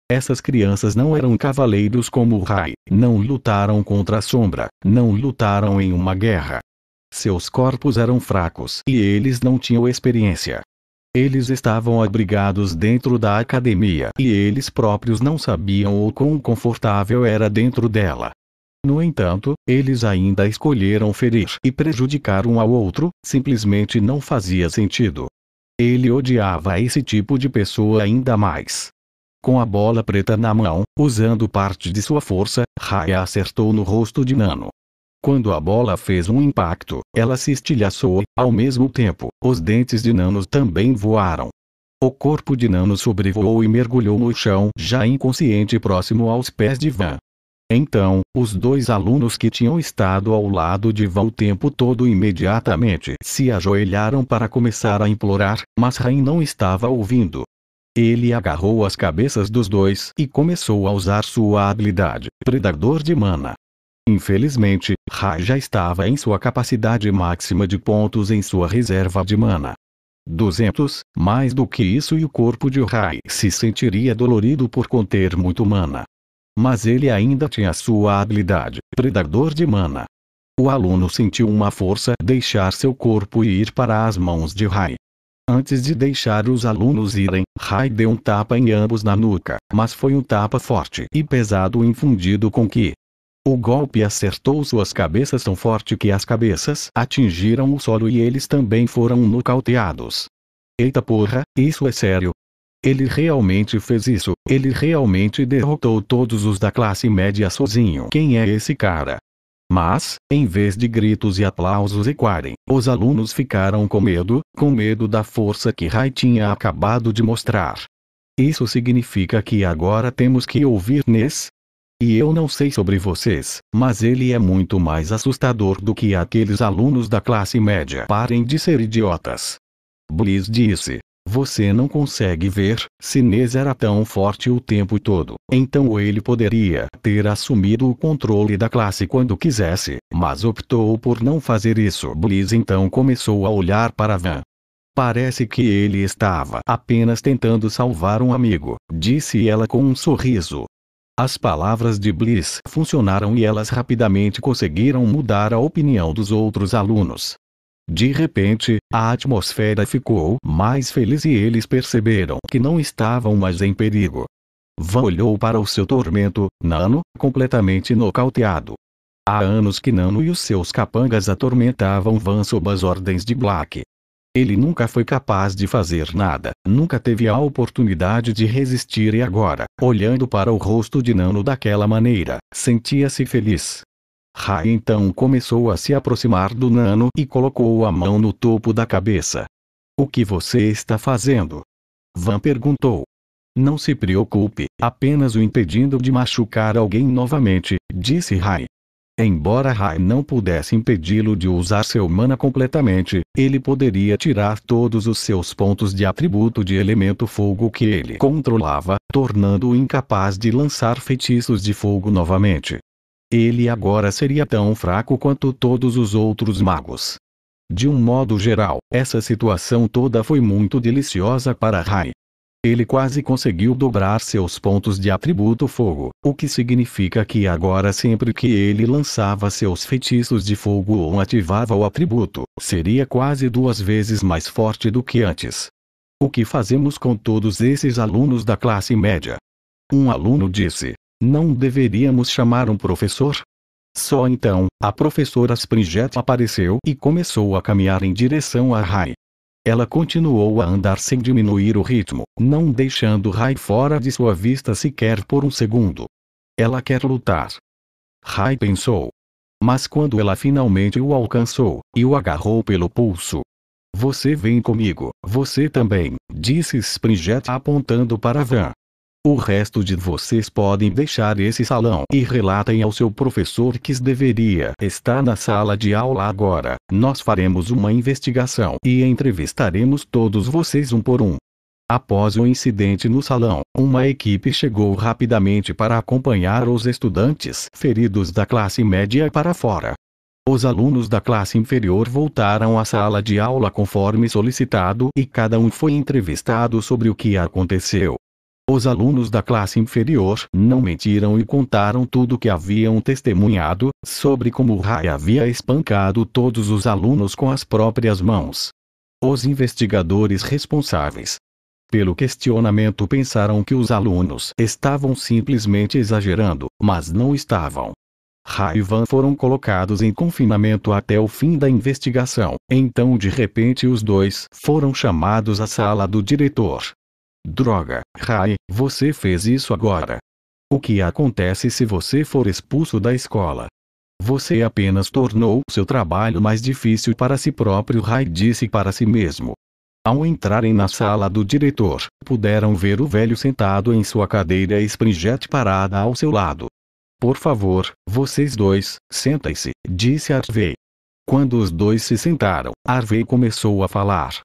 Essas crianças não eram cavaleiros como Rai, não lutaram contra a sombra, não lutaram em uma guerra, seus corpos eram fracos e eles não tinham experiência. Eles estavam abrigados dentro da academia e eles próprios não sabiam o quão confortável era dentro dela. No entanto, eles ainda escolheram ferir e prejudicar um ao outro, simplesmente não fazia sentido. Ele odiava esse tipo de pessoa ainda mais. Com a bola preta na mão, usando parte de sua força, Raya acertou no rosto de Nano. Quando a bola fez um impacto, ela se estilhaçou ao mesmo tempo, os dentes de Nano também voaram. O corpo de Nano sobrevoou e mergulhou no chão, já inconsciente próximo aos pés de Van. Então, os dois alunos que tinham estado ao lado de Van o tempo todo imediatamente se ajoelharam para começar a implorar, mas Rain não estava ouvindo. Ele agarrou as cabeças dos dois e começou a usar sua habilidade, Predador de Mana. Infelizmente, Rai já estava em sua capacidade máxima de pontos em sua reserva de mana. 200, mais do que isso e o corpo de Rai se sentiria dolorido por conter muito mana. Mas ele ainda tinha sua habilidade, predador de mana. O aluno sentiu uma força deixar seu corpo e ir para as mãos de Rai. Antes de deixar os alunos irem, Rai deu um tapa em ambos na nuca, mas foi um tapa forte e pesado infundido com que, o golpe acertou suas cabeças tão forte que as cabeças atingiram o solo e eles também foram nocauteados. Eita porra, isso é sério. Ele realmente fez isso, ele realmente derrotou todos os da classe média sozinho. Quem é esse cara? Mas, em vez de gritos e aplausos equarem, os alunos ficaram com medo, com medo da força que Rai tinha acabado de mostrar. Isso significa que agora temos que ouvir Nes, e eu não sei sobre vocês, mas ele é muito mais assustador do que aqueles alunos da classe média. Parem de ser idiotas. Bliss disse. Você não consegue ver, Sinês era tão forte o tempo todo, então ele poderia ter assumido o controle da classe quando quisesse, mas optou por não fazer isso. Bliss então começou a olhar para Van. Parece que ele estava apenas tentando salvar um amigo, disse ela com um sorriso, as palavras de Bliss funcionaram e elas rapidamente conseguiram mudar a opinião dos outros alunos. De repente, a atmosfera ficou mais feliz e eles perceberam que não estavam mais em perigo. Van olhou para o seu tormento, Nano, completamente nocauteado. Há anos que Nano e os seus capangas atormentavam Van sob as ordens de Black. Ele nunca foi capaz de fazer nada, nunca teve a oportunidade de resistir e agora, olhando para o rosto de Nano daquela maneira, sentia-se feliz. Rai então começou a se aproximar do Nano e colocou a mão no topo da cabeça. O que você está fazendo? Van perguntou. Não se preocupe, apenas o impedindo de machucar alguém novamente, disse Rai. Embora Rai não pudesse impedi-lo de usar seu mana completamente, ele poderia tirar todos os seus pontos de atributo de elemento fogo que ele controlava, tornando-o incapaz de lançar feitiços de fogo novamente. Ele agora seria tão fraco quanto todos os outros magos. De um modo geral, essa situação toda foi muito deliciosa para Rai ele quase conseguiu dobrar seus pontos de atributo fogo, o que significa que agora sempre que ele lançava seus feitiços de fogo ou ativava o atributo, seria quase duas vezes mais forte do que antes. O que fazemos com todos esses alunos da classe média? Um aluno disse, não deveríamos chamar um professor? Só então, a professora Springet apareceu e começou a caminhar em direção a Rai. Ela continuou a andar sem diminuir o ritmo, não deixando Rai fora de sua vista sequer por um segundo. Ela quer lutar. Rai pensou. Mas quando ela finalmente o alcançou, e o agarrou pelo pulso. Você vem comigo, você também, disse Springett apontando para Van. O resto de vocês podem deixar esse salão e relatem ao seu professor que deveria estar na sala de aula agora. Nós faremos uma investigação e entrevistaremos todos vocês um por um. Após o incidente no salão, uma equipe chegou rapidamente para acompanhar os estudantes feridos da classe média para fora. Os alunos da classe inferior voltaram à sala de aula conforme solicitado e cada um foi entrevistado sobre o que aconteceu. Os alunos da classe inferior não mentiram e contaram tudo o que haviam testemunhado, sobre como Rai havia espancado todos os alunos com as próprias mãos. Os investigadores responsáveis pelo questionamento pensaram que os alunos estavam simplesmente exagerando, mas não estavam. e Van foram colocados em confinamento até o fim da investigação. Então, de repente, os dois foram chamados à sala do diretor. Droga, Rai, você fez isso agora. O que acontece se você for expulso da escola? Você apenas tornou seu trabalho mais difícil para si próprio, Rai disse para si mesmo. Ao entrarem na sala do diretor, puderam ver o velho sentado em sua cadeira e Springet parada ao seu lado. Por favor, vocês dois, sentem-se, disse Harvey. Quando os dois se sentaram, Harvey começou a falar.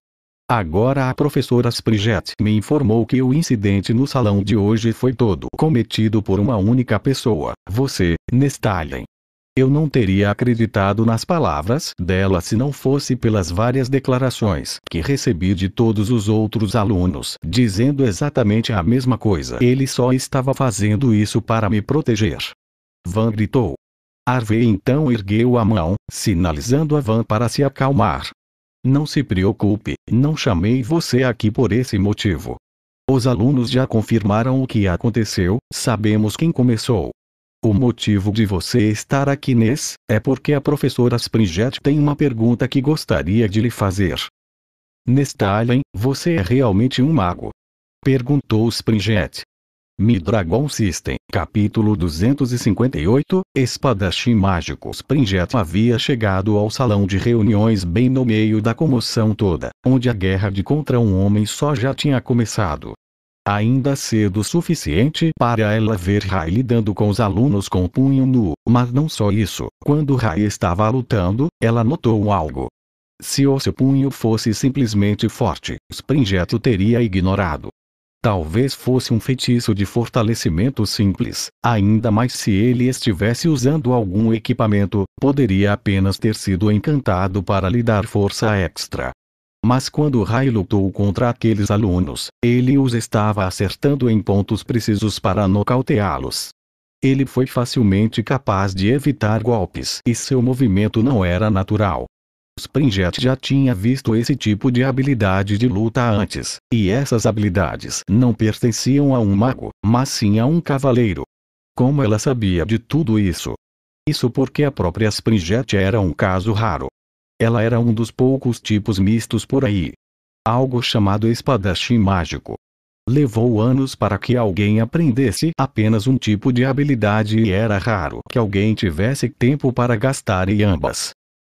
Agora a professora Spriget me informou que o incidente no salão de hoje foi todo cometido por uma única pessoa, você, Nestalin. Eu não teria acreditado nas palavras dela se não fosse pelas várias declarações que recebi de todos os outros alunos, dizendo exatamente a mesma coisa. Ele só estava fazendo isso para me proteger. Van gritou. Harvey então ergueu a mão, sinalizando a Van para se acalmar, não se preocupe, não chamei você aqui por esse motivo. Os alunos já confirmaram o que aconteceu, sabemos quem começou. O motivo de você estar aqui, Nes, é porque a professora Springet tem uma pergunta que gostaria de lhe fazer. Nestalen, você é realmente um mago? Perguntou Springet. Mi System, capítulo 258, Espadachim Mágicos Pringeto havia chegado ao salão de reuniões bem no meio da comoção toda, onde a guerra de contra um homem só já tinha começado. Ainda cedo o suficiente para ela ver Rai lidando com os alunos com o punho nu, mas não só isso, quando Rai estava lutando, ela notou algo. Se o seu punho fosse simplesmente forte, Springeto teria ignorado, Talvez fosse um feitiço de fortalecimento simples, ainda mais se ele estivesse usando algum equipamento, poderia apenas ter sido encantado para lhe dar força extra. Mas quando Rai lutou contra aqueles alunos, ele os estava acertando em pontos precisos para nocauteá-los. Ele foi facilmente capaz de evitar golpes e seu movimento não era natural, Springett já tinha visto esse tipo de habilidade de luta antes, e essas habilidades não pertenciam a um mago, mas sim a um cavaleiro. Como ela sabia de tudo isso? Isso porque a própria Springett era um caso raro. Ela era um dos poucos tipos mistos por aí. Algo chamado espadachim mágico. Levou anos para que alguém aprendesse apenas um tipo de habilidade e era raro que alguém tivesse tempo para gastar em ambas.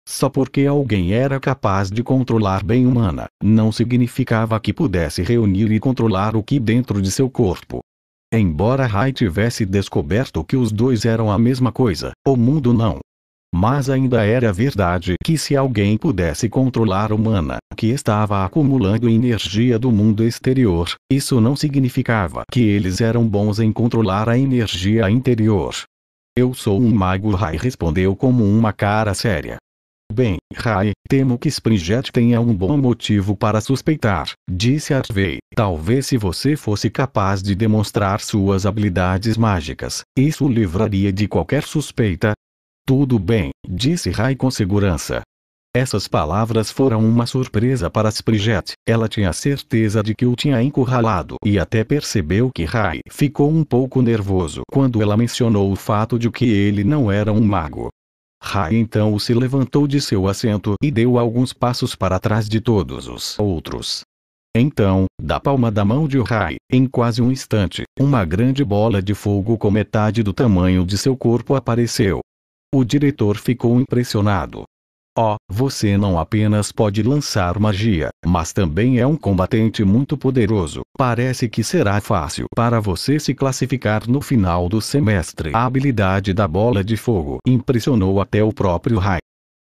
Só porque alguém era capaz de controlar bem humana, não significava que pudesse reunir e controlar o que dentro de seu corpo. Embora Rai tivesse descoberto que os dois eram a mesma coisa, o mundo não. Mas ainda era verdade que se alguém pudesse controlar humana, que estava acumulando energia do mundo exterior, isso não significava que eles eram bons em controlar a energia interior. Eu sou um mago Rai respondeu como uma cara séria. Bem, Rai, temo que Springet tenha um bom motivo para suspeitar, disse Harvey. Talvez se você fosse capaz de demonstrar suas habilidades mágicas, isso o livraria de qualquer suspeita. Tudo bem, disse Rai com segurança. Essas palavras foram uma surpresa para Springet. Ela tinha certeza de que o tinha encurralado e até percebeu que Rai ficou um pouco nervoso quando ela mencionou o fato de que ele não era um mago. Rai então se levantou de seu assento e deu alguns passos para trás de todos os outros. Então, da palma da mão de Rai, em quase um instante, uma grande bola de fogo com metade do tamanho de seu corpo apareceu. O diretor ficou impressionado. Oh, você não apenas pode lançar magia, mas também é um combatente muito poderoso. Parece que será fácil para você se classificar no final do semestre. A habilidade da bola de fogo impressionou até o próprio Rai.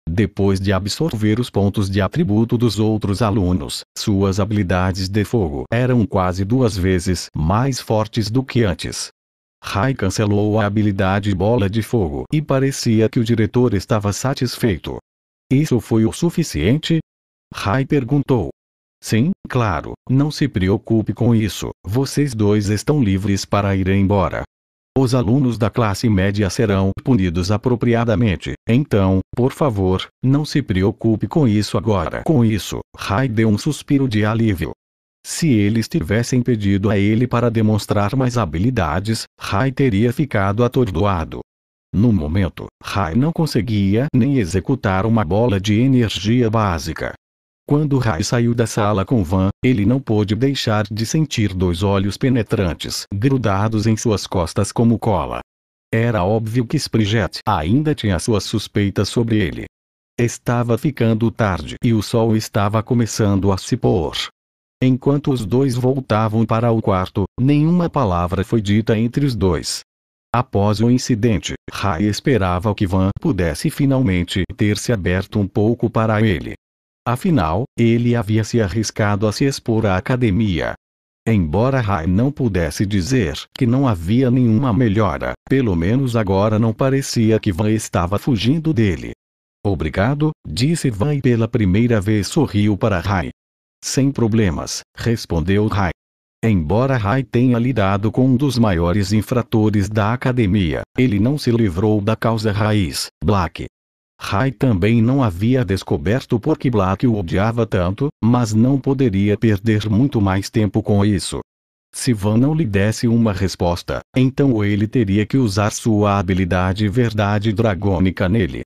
Depois de absorver os pontos de atributo dos outros alunos, suas habilidades de fogo eram quase duas vezes mais fortes do que antes. Rai cancelou a habilidade Bola de Fogo e parecia que o diretor estava satisfeito. Isso foi o suficiente? Rai perguntou. Sim, claro, não se preocupe com isso, vocês dois estão livres para ir embora. Os alunos da classe média serão punidos apropriadamente, então, por favor, não se preocupe com isso agora. Com isso, Rai deu um suspiro de alívio. Se eles tivessem pedido a ele para demonstrar mais habilidades, Rai teria ficado atordoado. No momento, Rai não conseguia nem executar uma bola de energia básica. Quando Rai saiu da sala com Van, ele não pôde deixar de sentir dois olhos penetrantes grudados em suas costas como cola. Era óbvio que Spriget ainda tinha suas suspeitas sobre ele. Estava ficando tarde e o sol estava começando a se pôr. Enquanto os dois voltavam para o quarto, nenhuma palavra foi dita entre os dois. Após o incidente, Rai esperava que Van pudesse finalmente ter se aberto um pouco para ele. Afinal, ele havia se arriscado a se expor à academia. Embora Rai não pudesse dizer que não havia nenhuma melhora, pelo menos agora não parecia que Van estava fugindo dele. Obrigado, disse Van e pela primeira vez sorriu para Rai. Sem problemas, respondeu Rai. Embora Rai tenha lidado com um dos maiores infratores da academia, ele não se livrou da causa raiz, Black. Rai também não havia descoberto por que Black o odiava tanto, mas não poderia perder muito mais tempo com isso. Se Van não lhe desse uma resposta, então ele teria que usar sua habilidade verdade dragônica nele.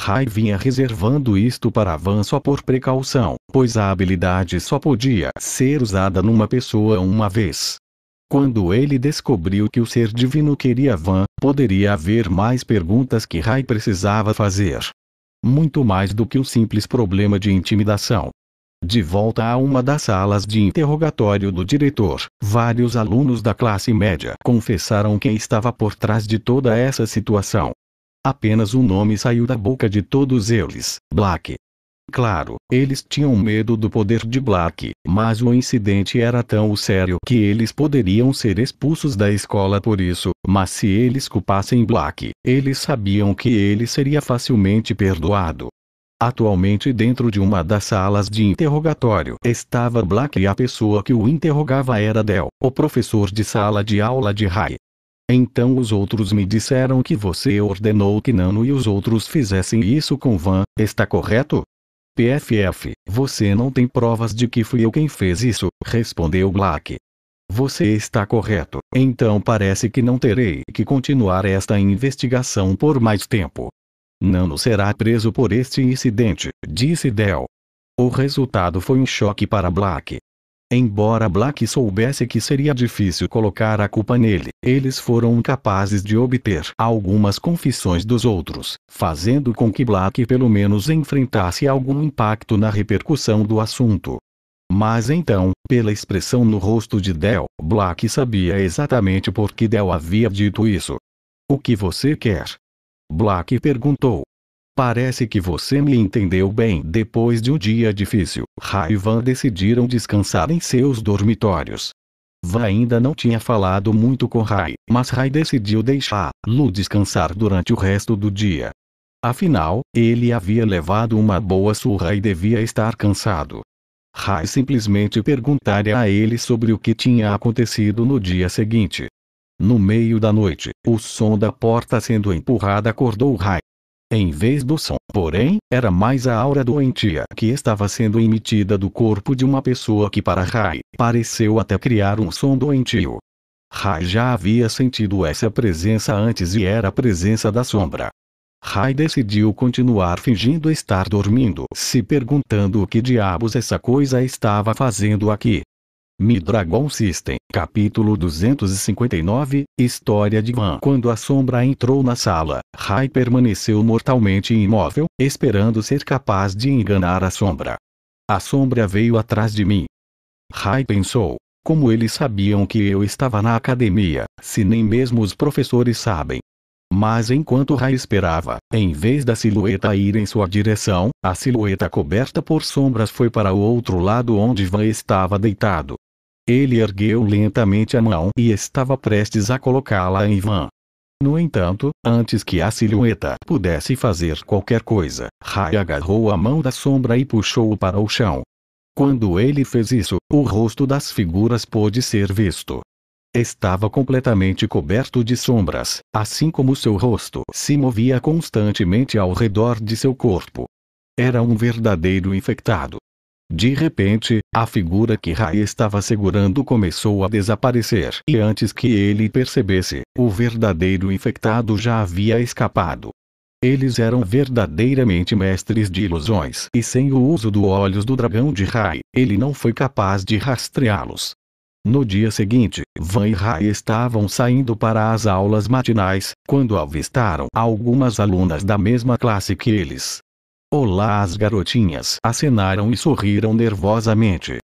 Rai vinha reservando isto para Van só por precaução, pois a habilidade só podia ser usada numa pessoa uma vez. Quando ele descobriu que o ser divino queria Van, poderia haver mais perguntas que Rai precisava fazer. Muito mais do que um simples problema de intimidação. De volta a uma das salas de interrogatório do diretor, vários alunos da classe média confessaram quem estava por trás de toda essa situação, Apenas um nome saiu da boca de todos eles: Black. Claro, eles tinham medo do poder de Black, mas o incidente era tão sério que eles poderiam ser expulsos da escola por isso, mas se eles culpassem Black, eles sabiam que ele seria facilmente perdoado. Atualmente dentro de uma das salas de interrogatório estava Black e a pessoa que o interrogava era Del, o professor de sala de aula de Rai. Então os outros me disseram que você ordenou que Nano e os outros fizessem isso com Van, está correto? PFF, você não tem provas de que fui eu quem fez isso, respondeu Black. Você está correto, então parece que não terei que continuar esta investigação por mais tempo. Nano será preso por este incidente, disse Dell. O resultado foi um choque para Black, Embora Black soubesse que seria difícil colocar a culpa nele, eles foram capazes de obter algumas confissões dos outros, fazendo com que Black pelo menos enfrentasse algum impacto na repercussão do assunto. Mas então, pela expressão no rosto de Del, Black sabia exatamente por que Del havia dito isso. O que você quer? Black perguntou. Parece que você me entendeu bem. Depois de um dia difícil, e Van decidiram descansar em seus dormitórios. Van ainda não tinha falado muito com Rai, mas Rai decidiu deixar Lu descansar durante o resto do dia. Afinal, ele havia levado uma boa surra e devia estar cansado. Rai simplesmente perguntaria a ele sobre o que tinha acontecido no dia seguinte. No meio da noite, o som da porta sendo empurrada acordou Rai. Em vez do som, porém, era mais a aura doentia que estava sendo emitida do corpo de uma pessoa que para Rai, pareceu até criar um som doentio. Rai já havia sentido essa presença antes e era a presença da sombra. Rai decidiu continuar fingindo estar dormindo, se perguntando o que diabos essa coisa estava fazendo aqui. Mi System, capítulo 259, História de Van. Quando a sombra entrou na sala, Rai permaneceu mortalmente imóvel, esperando ser capaz de enganar a sombra. A sombra veio atrás de mim. Rai pensou. Como eles sabiam que eu estava na academia, se nem mesmo os professores sabem. Mas enquanto Rai esperava, em vez da silhueta ir em sua direção, a silhueta coberta por sombras foi para o outro lado onde Van estava deitado. Ele ergueu lentamente a mão e estava prestes a colocá-la em vão. No entanto, antes que a silhueta pudesse fazer qualquer coisa, Rai agarrou a mão da sombra e puxou-o para o chão. Quando ele fez isso, o rosto das figuras pôde ser visto. Estava completamente coberto de sombras, assim como seu rosto se movia constantemente ao redor de seu corpo. Era um verdadeiro infectado. De repente, a figura que Rai estava segurando começou a desaparecer e antes que ele percebesse, o verdadeiro infectado já havia escapado. Eles eram verdadeiramente mestres de ilusões e sem o uso do olhos do dragão de Rai, ele não foi capaz de rastreá-los. No dia seguinte, Van e Rai estavam saindo para as aulas matinais, quando avistaram algumas alunas da mesma classe que eles. Olá! As garotinhas acenaram e sorriram nervosamente.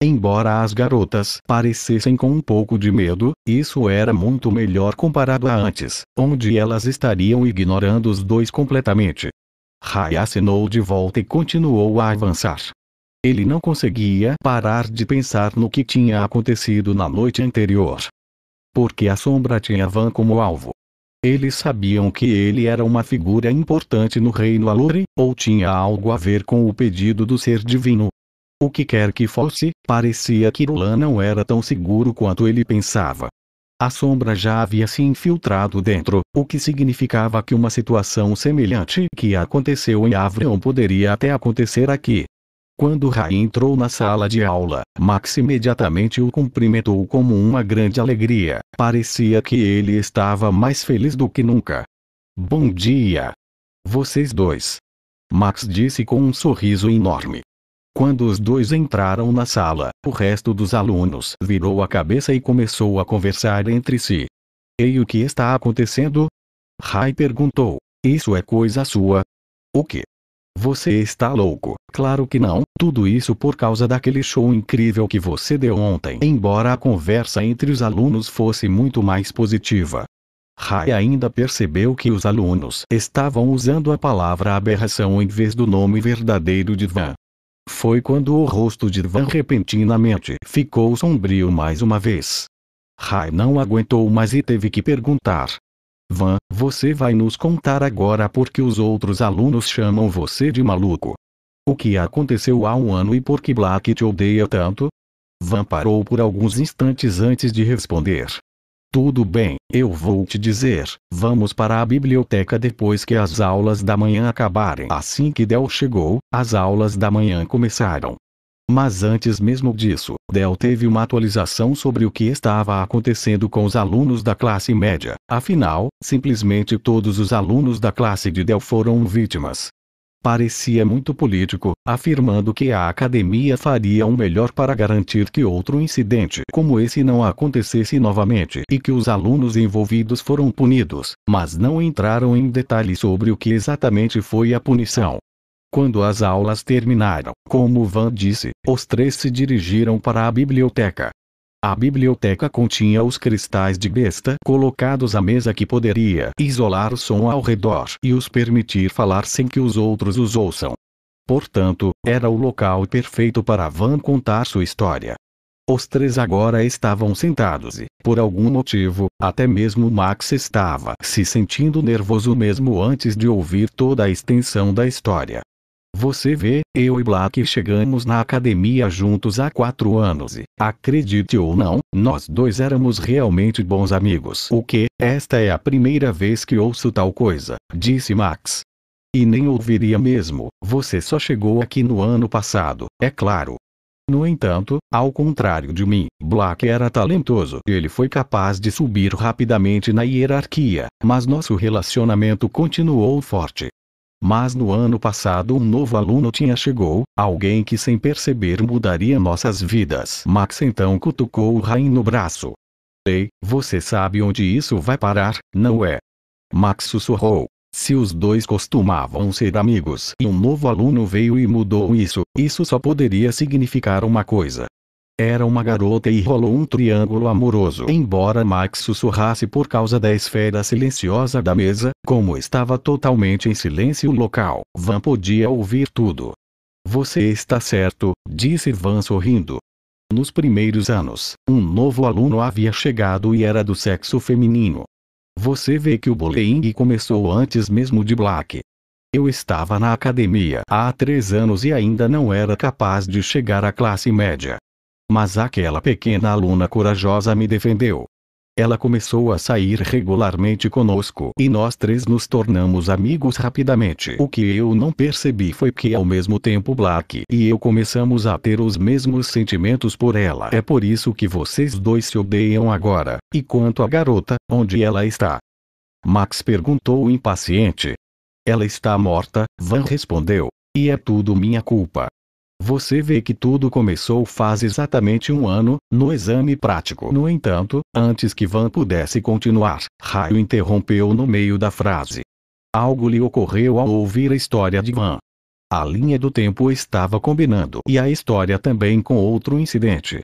Embora as garotas parecessem com um pouco de medo, isso era muito melhor comparado a antes, onde elas estariam ignorando os dois completamente. Rai acenou de volta e continuou a avançar. Ele não conseguia parar de pensar no que tinha acontecido na noite anterior. Porque a sombra tinha Van como alvo. Eles sabiam que ele era uma figura importante no reino Alure, ou tinha algo a ver com o pedido do ser divino. O que quer que fosse, parecia que Rulan não era tão seguro quanto ele pensava. A sombra já havia se infiltrado dentro, o que significava que uma situação semelhante que aconteceu em Avrion poderia até acontecer aqui. Quando Rai entrou na sala de aula, Max imediatamente o cumprimentou como uma grande alegria. Parecia que ele estava mais feliz do que nunca. Bom dia! Vocês dois! Max disse com um sorriso enorme. Quando os dois entraram na sala, o resto dos alunos virou a cabeça e começou a conversar entre si. Ei, o que está acontecendo? Rai perguntou. Isso é coisa sua? O que? Você está louco. Claro que não. Tudo isso por causa daquele show incrível que você deu ontem. Embora a conversa entre os alunos fosse muito mais positiva. Rai ainda percebeu que os alunos estavam usando a palavra aberração em vez do nome verdadeiro de Van. Foi quando o rosto de Van repentinamente ficou sombrio mais uma vez. Rai não aguentou mais e teve que perguntar: Van, você vai nos contar agora porque os outros alunos chamam você de maluco. O que aconteceu há um ano e por que Black te odeia tanto? Van parou por alguns instantes antes de responder. Tudo bem, eu vou te dizer. Vamos para a biblioteca depois que as aulas da manhã acabarem. Assim que Del chegou, as aulas da manhã começaram. Mas antes mesmo disso, Dell teve uma atualização sobre o que estava acontecendo com os alunos da classe média. Afinal, simplesmente todos os alunos da classe de Dell foram vítimas. Parecia muito político, afirmando que a academia faria o melhor para garantir que outro incidente como esse não acontecesse novamente e que os alunos envolvidos foram punidos, mas não entraram em detalhes sobre o que exatamente foi a punição. Quando as aulas terminaram, como Van disse, os três se dirigiram para a biblioteca. A biblioteca continha os cristais de besta colocados à mesa que poderia isolar o som ao redor e os permitir falar sem que os outros os ouçam. Portanto, era o local perfeito para Van contar sua história. Os três agora estavam sentados e, por algum motivo, até mesmo Max estava se sentindo nervoso mesmo antes de ouvir toda a extensão da história. Você vê, eu e Black chegamos na academia juntos há quatro anos e, acredite ou não, nós dois éramos realmente bons amigos. O que? Esta é a primeira vez que ouço tal coisa, disse Max. E nem ouviria mesmo, você só chegou aqui no ano passado, é claro. No entanto, ao contrário de mim, Black era talentoso. Ele foi capaz de subir rapidamente na hierarquia, mas nosso relacionamento continuou forte. Mas no ano passado um novo aluno tinha chegou, alguém que sem perceber mudaria nossas vidas. Max então cutucou o Rain no braço. Ei, você sabe onde isso vai parar, não é? Max sussurrou. Se os dois costumavam ser amigos e um novo aluno veio e mudou isso, isso só poderia significar uma coisa. Era uma garota e rolou um triângulo amoroso. Embora Max sussurrasse por causa da esfera silenciosa da mesa, como estava totalmente em silêncio o local, Van podia ouvir tudo. Você está certo, disse Van sorrindo. Nos primeiros anos, um novo aluno havia chegado e era do sexo feminino. Você vê que o bullying começou antes mesmo de Black. Eu estava na academia há três anos e ainda não era capaz de chegar à classe média. Mas aquela pequena aluna corajosa me defendeu. Ela começou a sair regularmente conosco e nós três nos tornamos amigos rapidamente. O que eu não percebi foi que ao mesmo tempo Black e eu começamos a ter os mesmos sentimentos por ela. É por isso que vocês dois se odeiam agora. E quanto à garota, onde ela está? Max perguntou impaciente. Ela está morta, Van respondeu. E é tudo minha culpa. Você vê que tudo começou faz exatamente um ano, no exame prático. No entanto, antes que Van pudesse continuar, Raio interrompeu no meio da frase. Algo lhe ocorreu ao ouvir a história de Van. A linha do tempo estava combinando e a história também com outro incidente.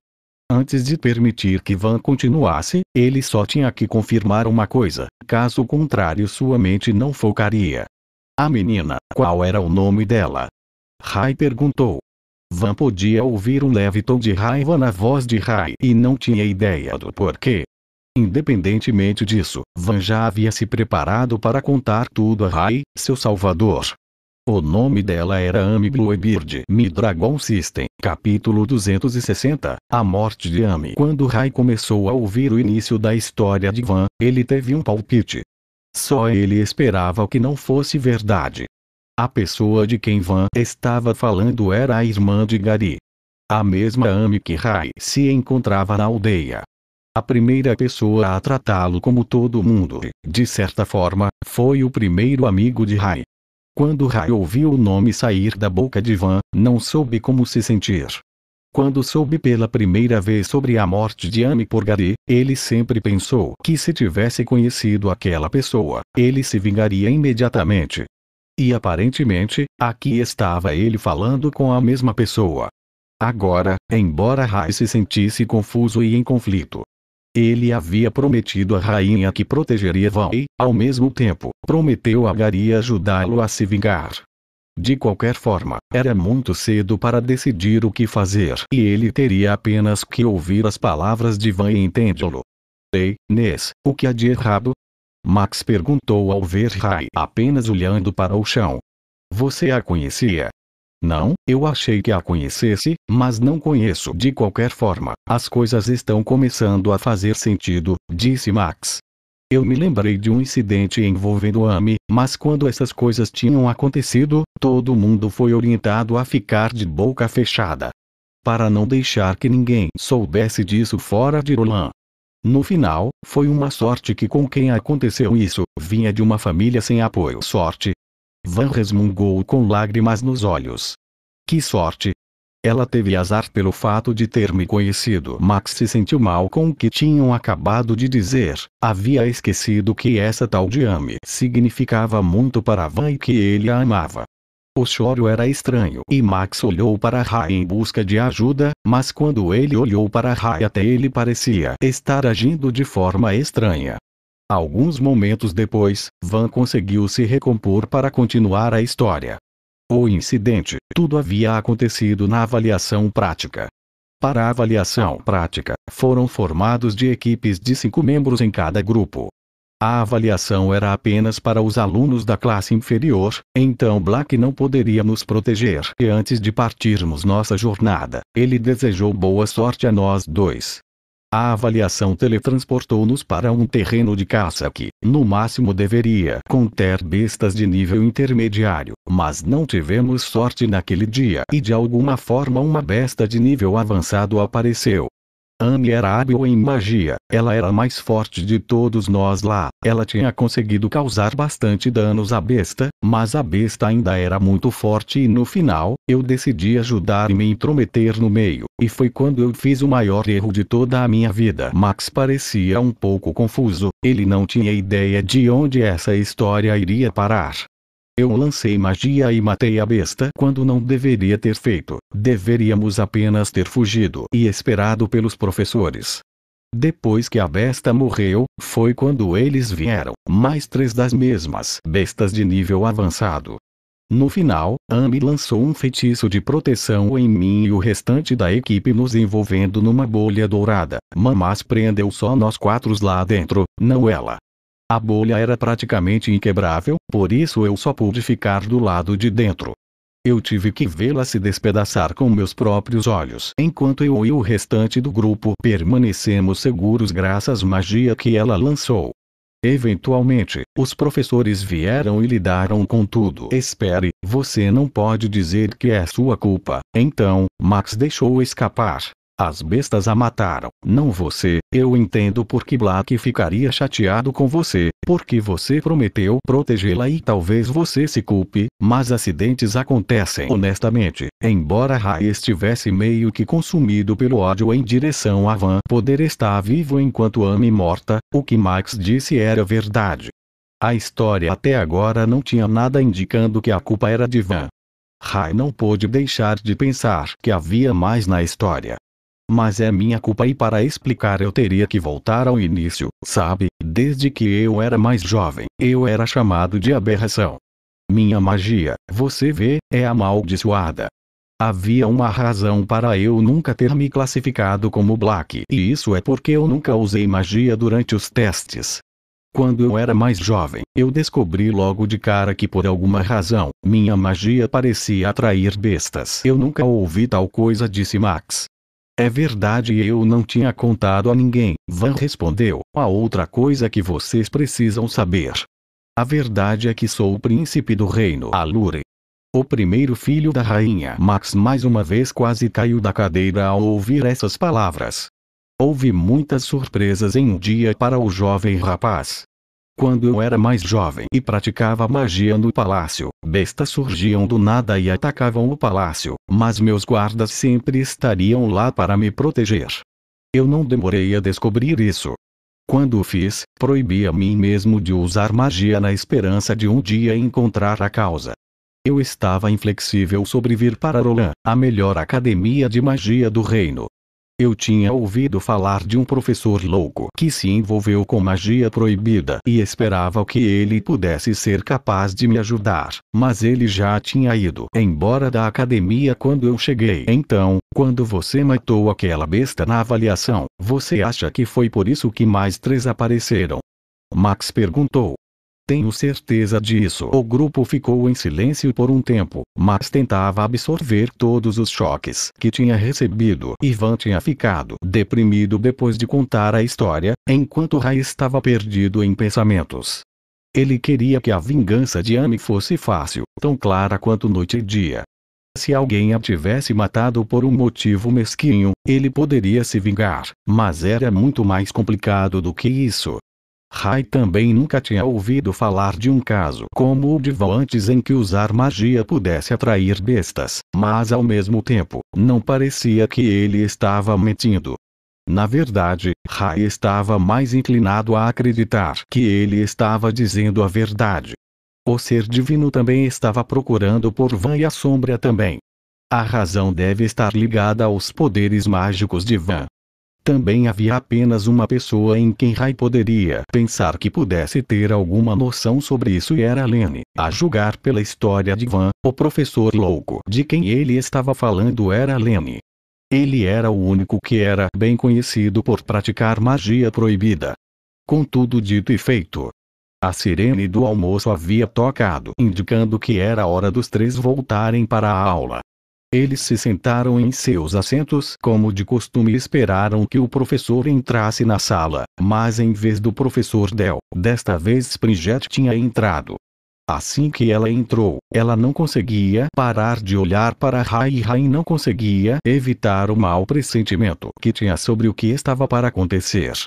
Antes de permitir que Van continuasse, ele só tinha que confirmar uma coisa, caso contrário sua mente não focaria. A menina, qual era o nome dela? Rai perguntou. Van podia ouvir um leve tom de raiva na voz de Rai e não tinha ideia do porquê. Independentemente disso, Van já havia se preparado para contar tudo a Rai, seu salvador. O nome dela era Amy Bluebird. Mi Dragon System, capítulo 260. A morte de Amy. Quando Rai começou a ouvir o início da história de Van, ele teve um palpite. Só ele esperava que não fosse verdade. A pessoa de quem Van estava falando era a irmã de Gary. A mesma Amy que Rai se encontrava na aldeia. A primeira pessoa a tratá-lo como todo mundo, de certa forma, foi o primeiro amigo de Rai. Quando Rai ouviu o nome sair da boca de Van, não soube como se sentir. Quando soube pela primeira vez sobre a morte de Amy por Gary, ele sempre pensou que se tivesse conhecido aquela pessoa, ele se vingaria imediatamente. E aparentemente, aqui estava ele falando com a mesma pessoa. Agora, embora Rai se sentisse confuso e em conflito, ele havia prometido à rainha que protegeria Vão e, ao mesmo tempo, prometeu a Gary ajudá-lo a se vingar. De qualquer forma, era muito cedo para decidir o que fazer e ele teria apenas que ouvir as palavras de Van e entendê-lo. Ei, Nes, o que há de errado? Max perguntou ao ver Rai apenas olhando para o chão. Você a conhecia? Não, eu achei que a conhecesse, mas não conheço. De qualquer forma, as coisas estão começando a fazer sentido, disse Max. Eu me lembrei de um incidente envolvendo Amy, mas quando essas coisas tinham acontecido, todo mundo foi orientado a ficar de boca fechada. Para não deixar que ninguém soubesse disso fora de Roland. No final, foi uma sorte que com quem aconteceu isso, vinha de uma família sem apoio. Sorte? Van resmungou com lágrimas nos olhos. Que sorte! Ela teve azar pelo fato de ter me conhecido. Max se sentiu mal com o que tinham acabado de dizer. Havia esquecido que essa tal de Amy significava muito para Van e que ele a amava. O choro era estranho e Max olhou para Rai em busca de ajuda, mas quando ele olhou para Rai até ele parecia estar agindo de forma estranha. Alguns momentos depois, Van conseguiu se recompor para continuar a história. O incidente, tudo havia acontecido na avaliação prática. Para a avaliação prática, foram formados de equipes de cinco membros em cada grupo. A avaliação era apenas para os alunos da classe inferior, então Black não poderia nos proteger. E antes de partirmos nossa jornada, ele desejou boa sorte a nós dois. A avaliação teletransportou-nos para um terreno de caça que, no máximo, deveria conter bestas de nível intermediário, mas não tivemos sorte naquele dia e de alguma forma uma besta de nível avançado apareceu. Anne era hábil em magia, ela era a mais forte de todos nós lá. Ela tinha conseguido causar bastante danos à besta, mas a besta ainda era muito forte e no final, eu decidi ajudar e me intrometer no meio. E foi quando eu fiz o maior erro de toda a minha vida. Max parecia um pouco confuso, ele não tinha ideia de onde essa história iria parar. Eu lancei magia e matei a besta quando não deveria ter feito. Deveríamos apenas ter fugido e esperado pelos professores. Depois que a besta morreu, foi quando eles vieram, mais três das mesmas bestas de nível avançado. No final, Ami lançou um feitiço de proteção em mim e o restante da equipe nos envolvendo numa bolha dourada, Mamás prendeu só nós quatro lá dentro, não ela. A bolha era praticamente inquebrável, por isso eu só pude ficar do lado de dentro. Eu tive que vê-la se despedaçar com meus próprios olhos. Enquanto eu e o restante do grupo permanecemos seguros graças à magia que ela lançou. Eventualmente, os professores vieram e lidaram com tudo. Espere, você não pode dizer que é sua culpa. Então, Max deixou escapar. As bestas a mataram, não você. Eu entendo porque Black ficaria chateado com você, porque você prometeu protegê-la e talvez você se culpe, mas acidentes acontecem. Honestamente, embora Rai estivesse meio que consumido pelo ódio em direção a Van poder estar vivo enquanto Amy morta, o que Max disse era verdade. A história até agora não tinha nada indicando que a culpa era de Van. Rai não pôde deixar de pensar que havia mais na história mas é minha culpa e para explicar eu teria que voltar ao início, sabe? Desde que eu era mais jovem, eu era chamado de aberração. Minha magia, você vê, é amaldiçoada. Havia uma razão para eu nunca ter me classificado como Black, e isso é porque eu nunca usei magia durante os testes. Quando eu era mais jovem, eu descobri logo de cara que por alguma razão, minha magia parecia atrair bestas. Eu nunca ouvi tal coisa, disse Max. É verdade e eu não tinha contado a ninguém. Van respondeu. A outra coisa que vocês precisam saber. A verdade é que sou o príncipe do reino Alure. O primeiro filho da rainha Max mais uma vez quase caiu da cadeira ao ouvir essas palavras. Houve muitas surpresas em um dia para o jovem rapaz. Quando eu era mais jovem e praticava magia no palácio, bestas surgiam do nada e atacavam o palácio, mas meus guardas sempre estariam lá para me proteger. Eu não demorei a descobrir isso. Quando o fiz, proibi a mim mesmo de usar magia na esperança de um dia encontrar a causa. Eu estava inflexível sobre vir para Roland, a melhor academia de magia do reino, eu tinha ouvido falar de um professor louco que se envolveu com magia proibida e esperava que ele pudesse ser capaz de me ajudar, mas ele já tinha ido embora da academia quando eu cheguei. Então, quando você matou aquela besta na avaliação, você acha que foi por isso que mais três apareceram? Max perguntou. Tenho certeza disso. O grupo ficou em silêncio por um tempo, mas tentava absorver todos os choques que tinha recebido. Ivan tinha ficado deprimido depois de contar a história, enquanto Rai estava perdido em pensamentos. Ele queria que a vingança de Amy fosse fácil, tão clara quanto noite e dia. Se alguém a tivesse matado por um motivo mesquinho, ele poderia se vingar, mas era muito mais complicado do que isso. Rai também nunca tinha ouvido falar de um caso como o de Van antes em que usar magia pudesse atrair bestas, mas ao mesmo tempo, não parecia que ele estava mentindo. Na verdade, Rai estava mais inclinado a acreditar que ele estava dizendo a verdade. O ser divino também estava procurando por Van e a sombra também. A razão deve estar ligada aos poderes mágicos de Van, também havia apenas uma pessoa em quem Rai poderia pensar que pudesse ter alguma noção sobre isso e era Lene. A julgar pela história de Van, o professor louco de quem ele estava falando era Lene. Ele era o único que era bem conhecido por praticar magia proibida. Contudo dito e feito. A sirene do almoço havia tocado, indicando que era hora dos três voltarem para a aula. Eles se sentaram em seus assentos como de costume e esperaram que o professor entrasse na sala, mas em vez do professor Dell, desta vez Springet tinha entrado. Assim que ela entrou, ela não conseguia parar de olhar para Rai e Rai não conseguia evitar o mau pressentimento que tinha sobre o que estava para acontecer.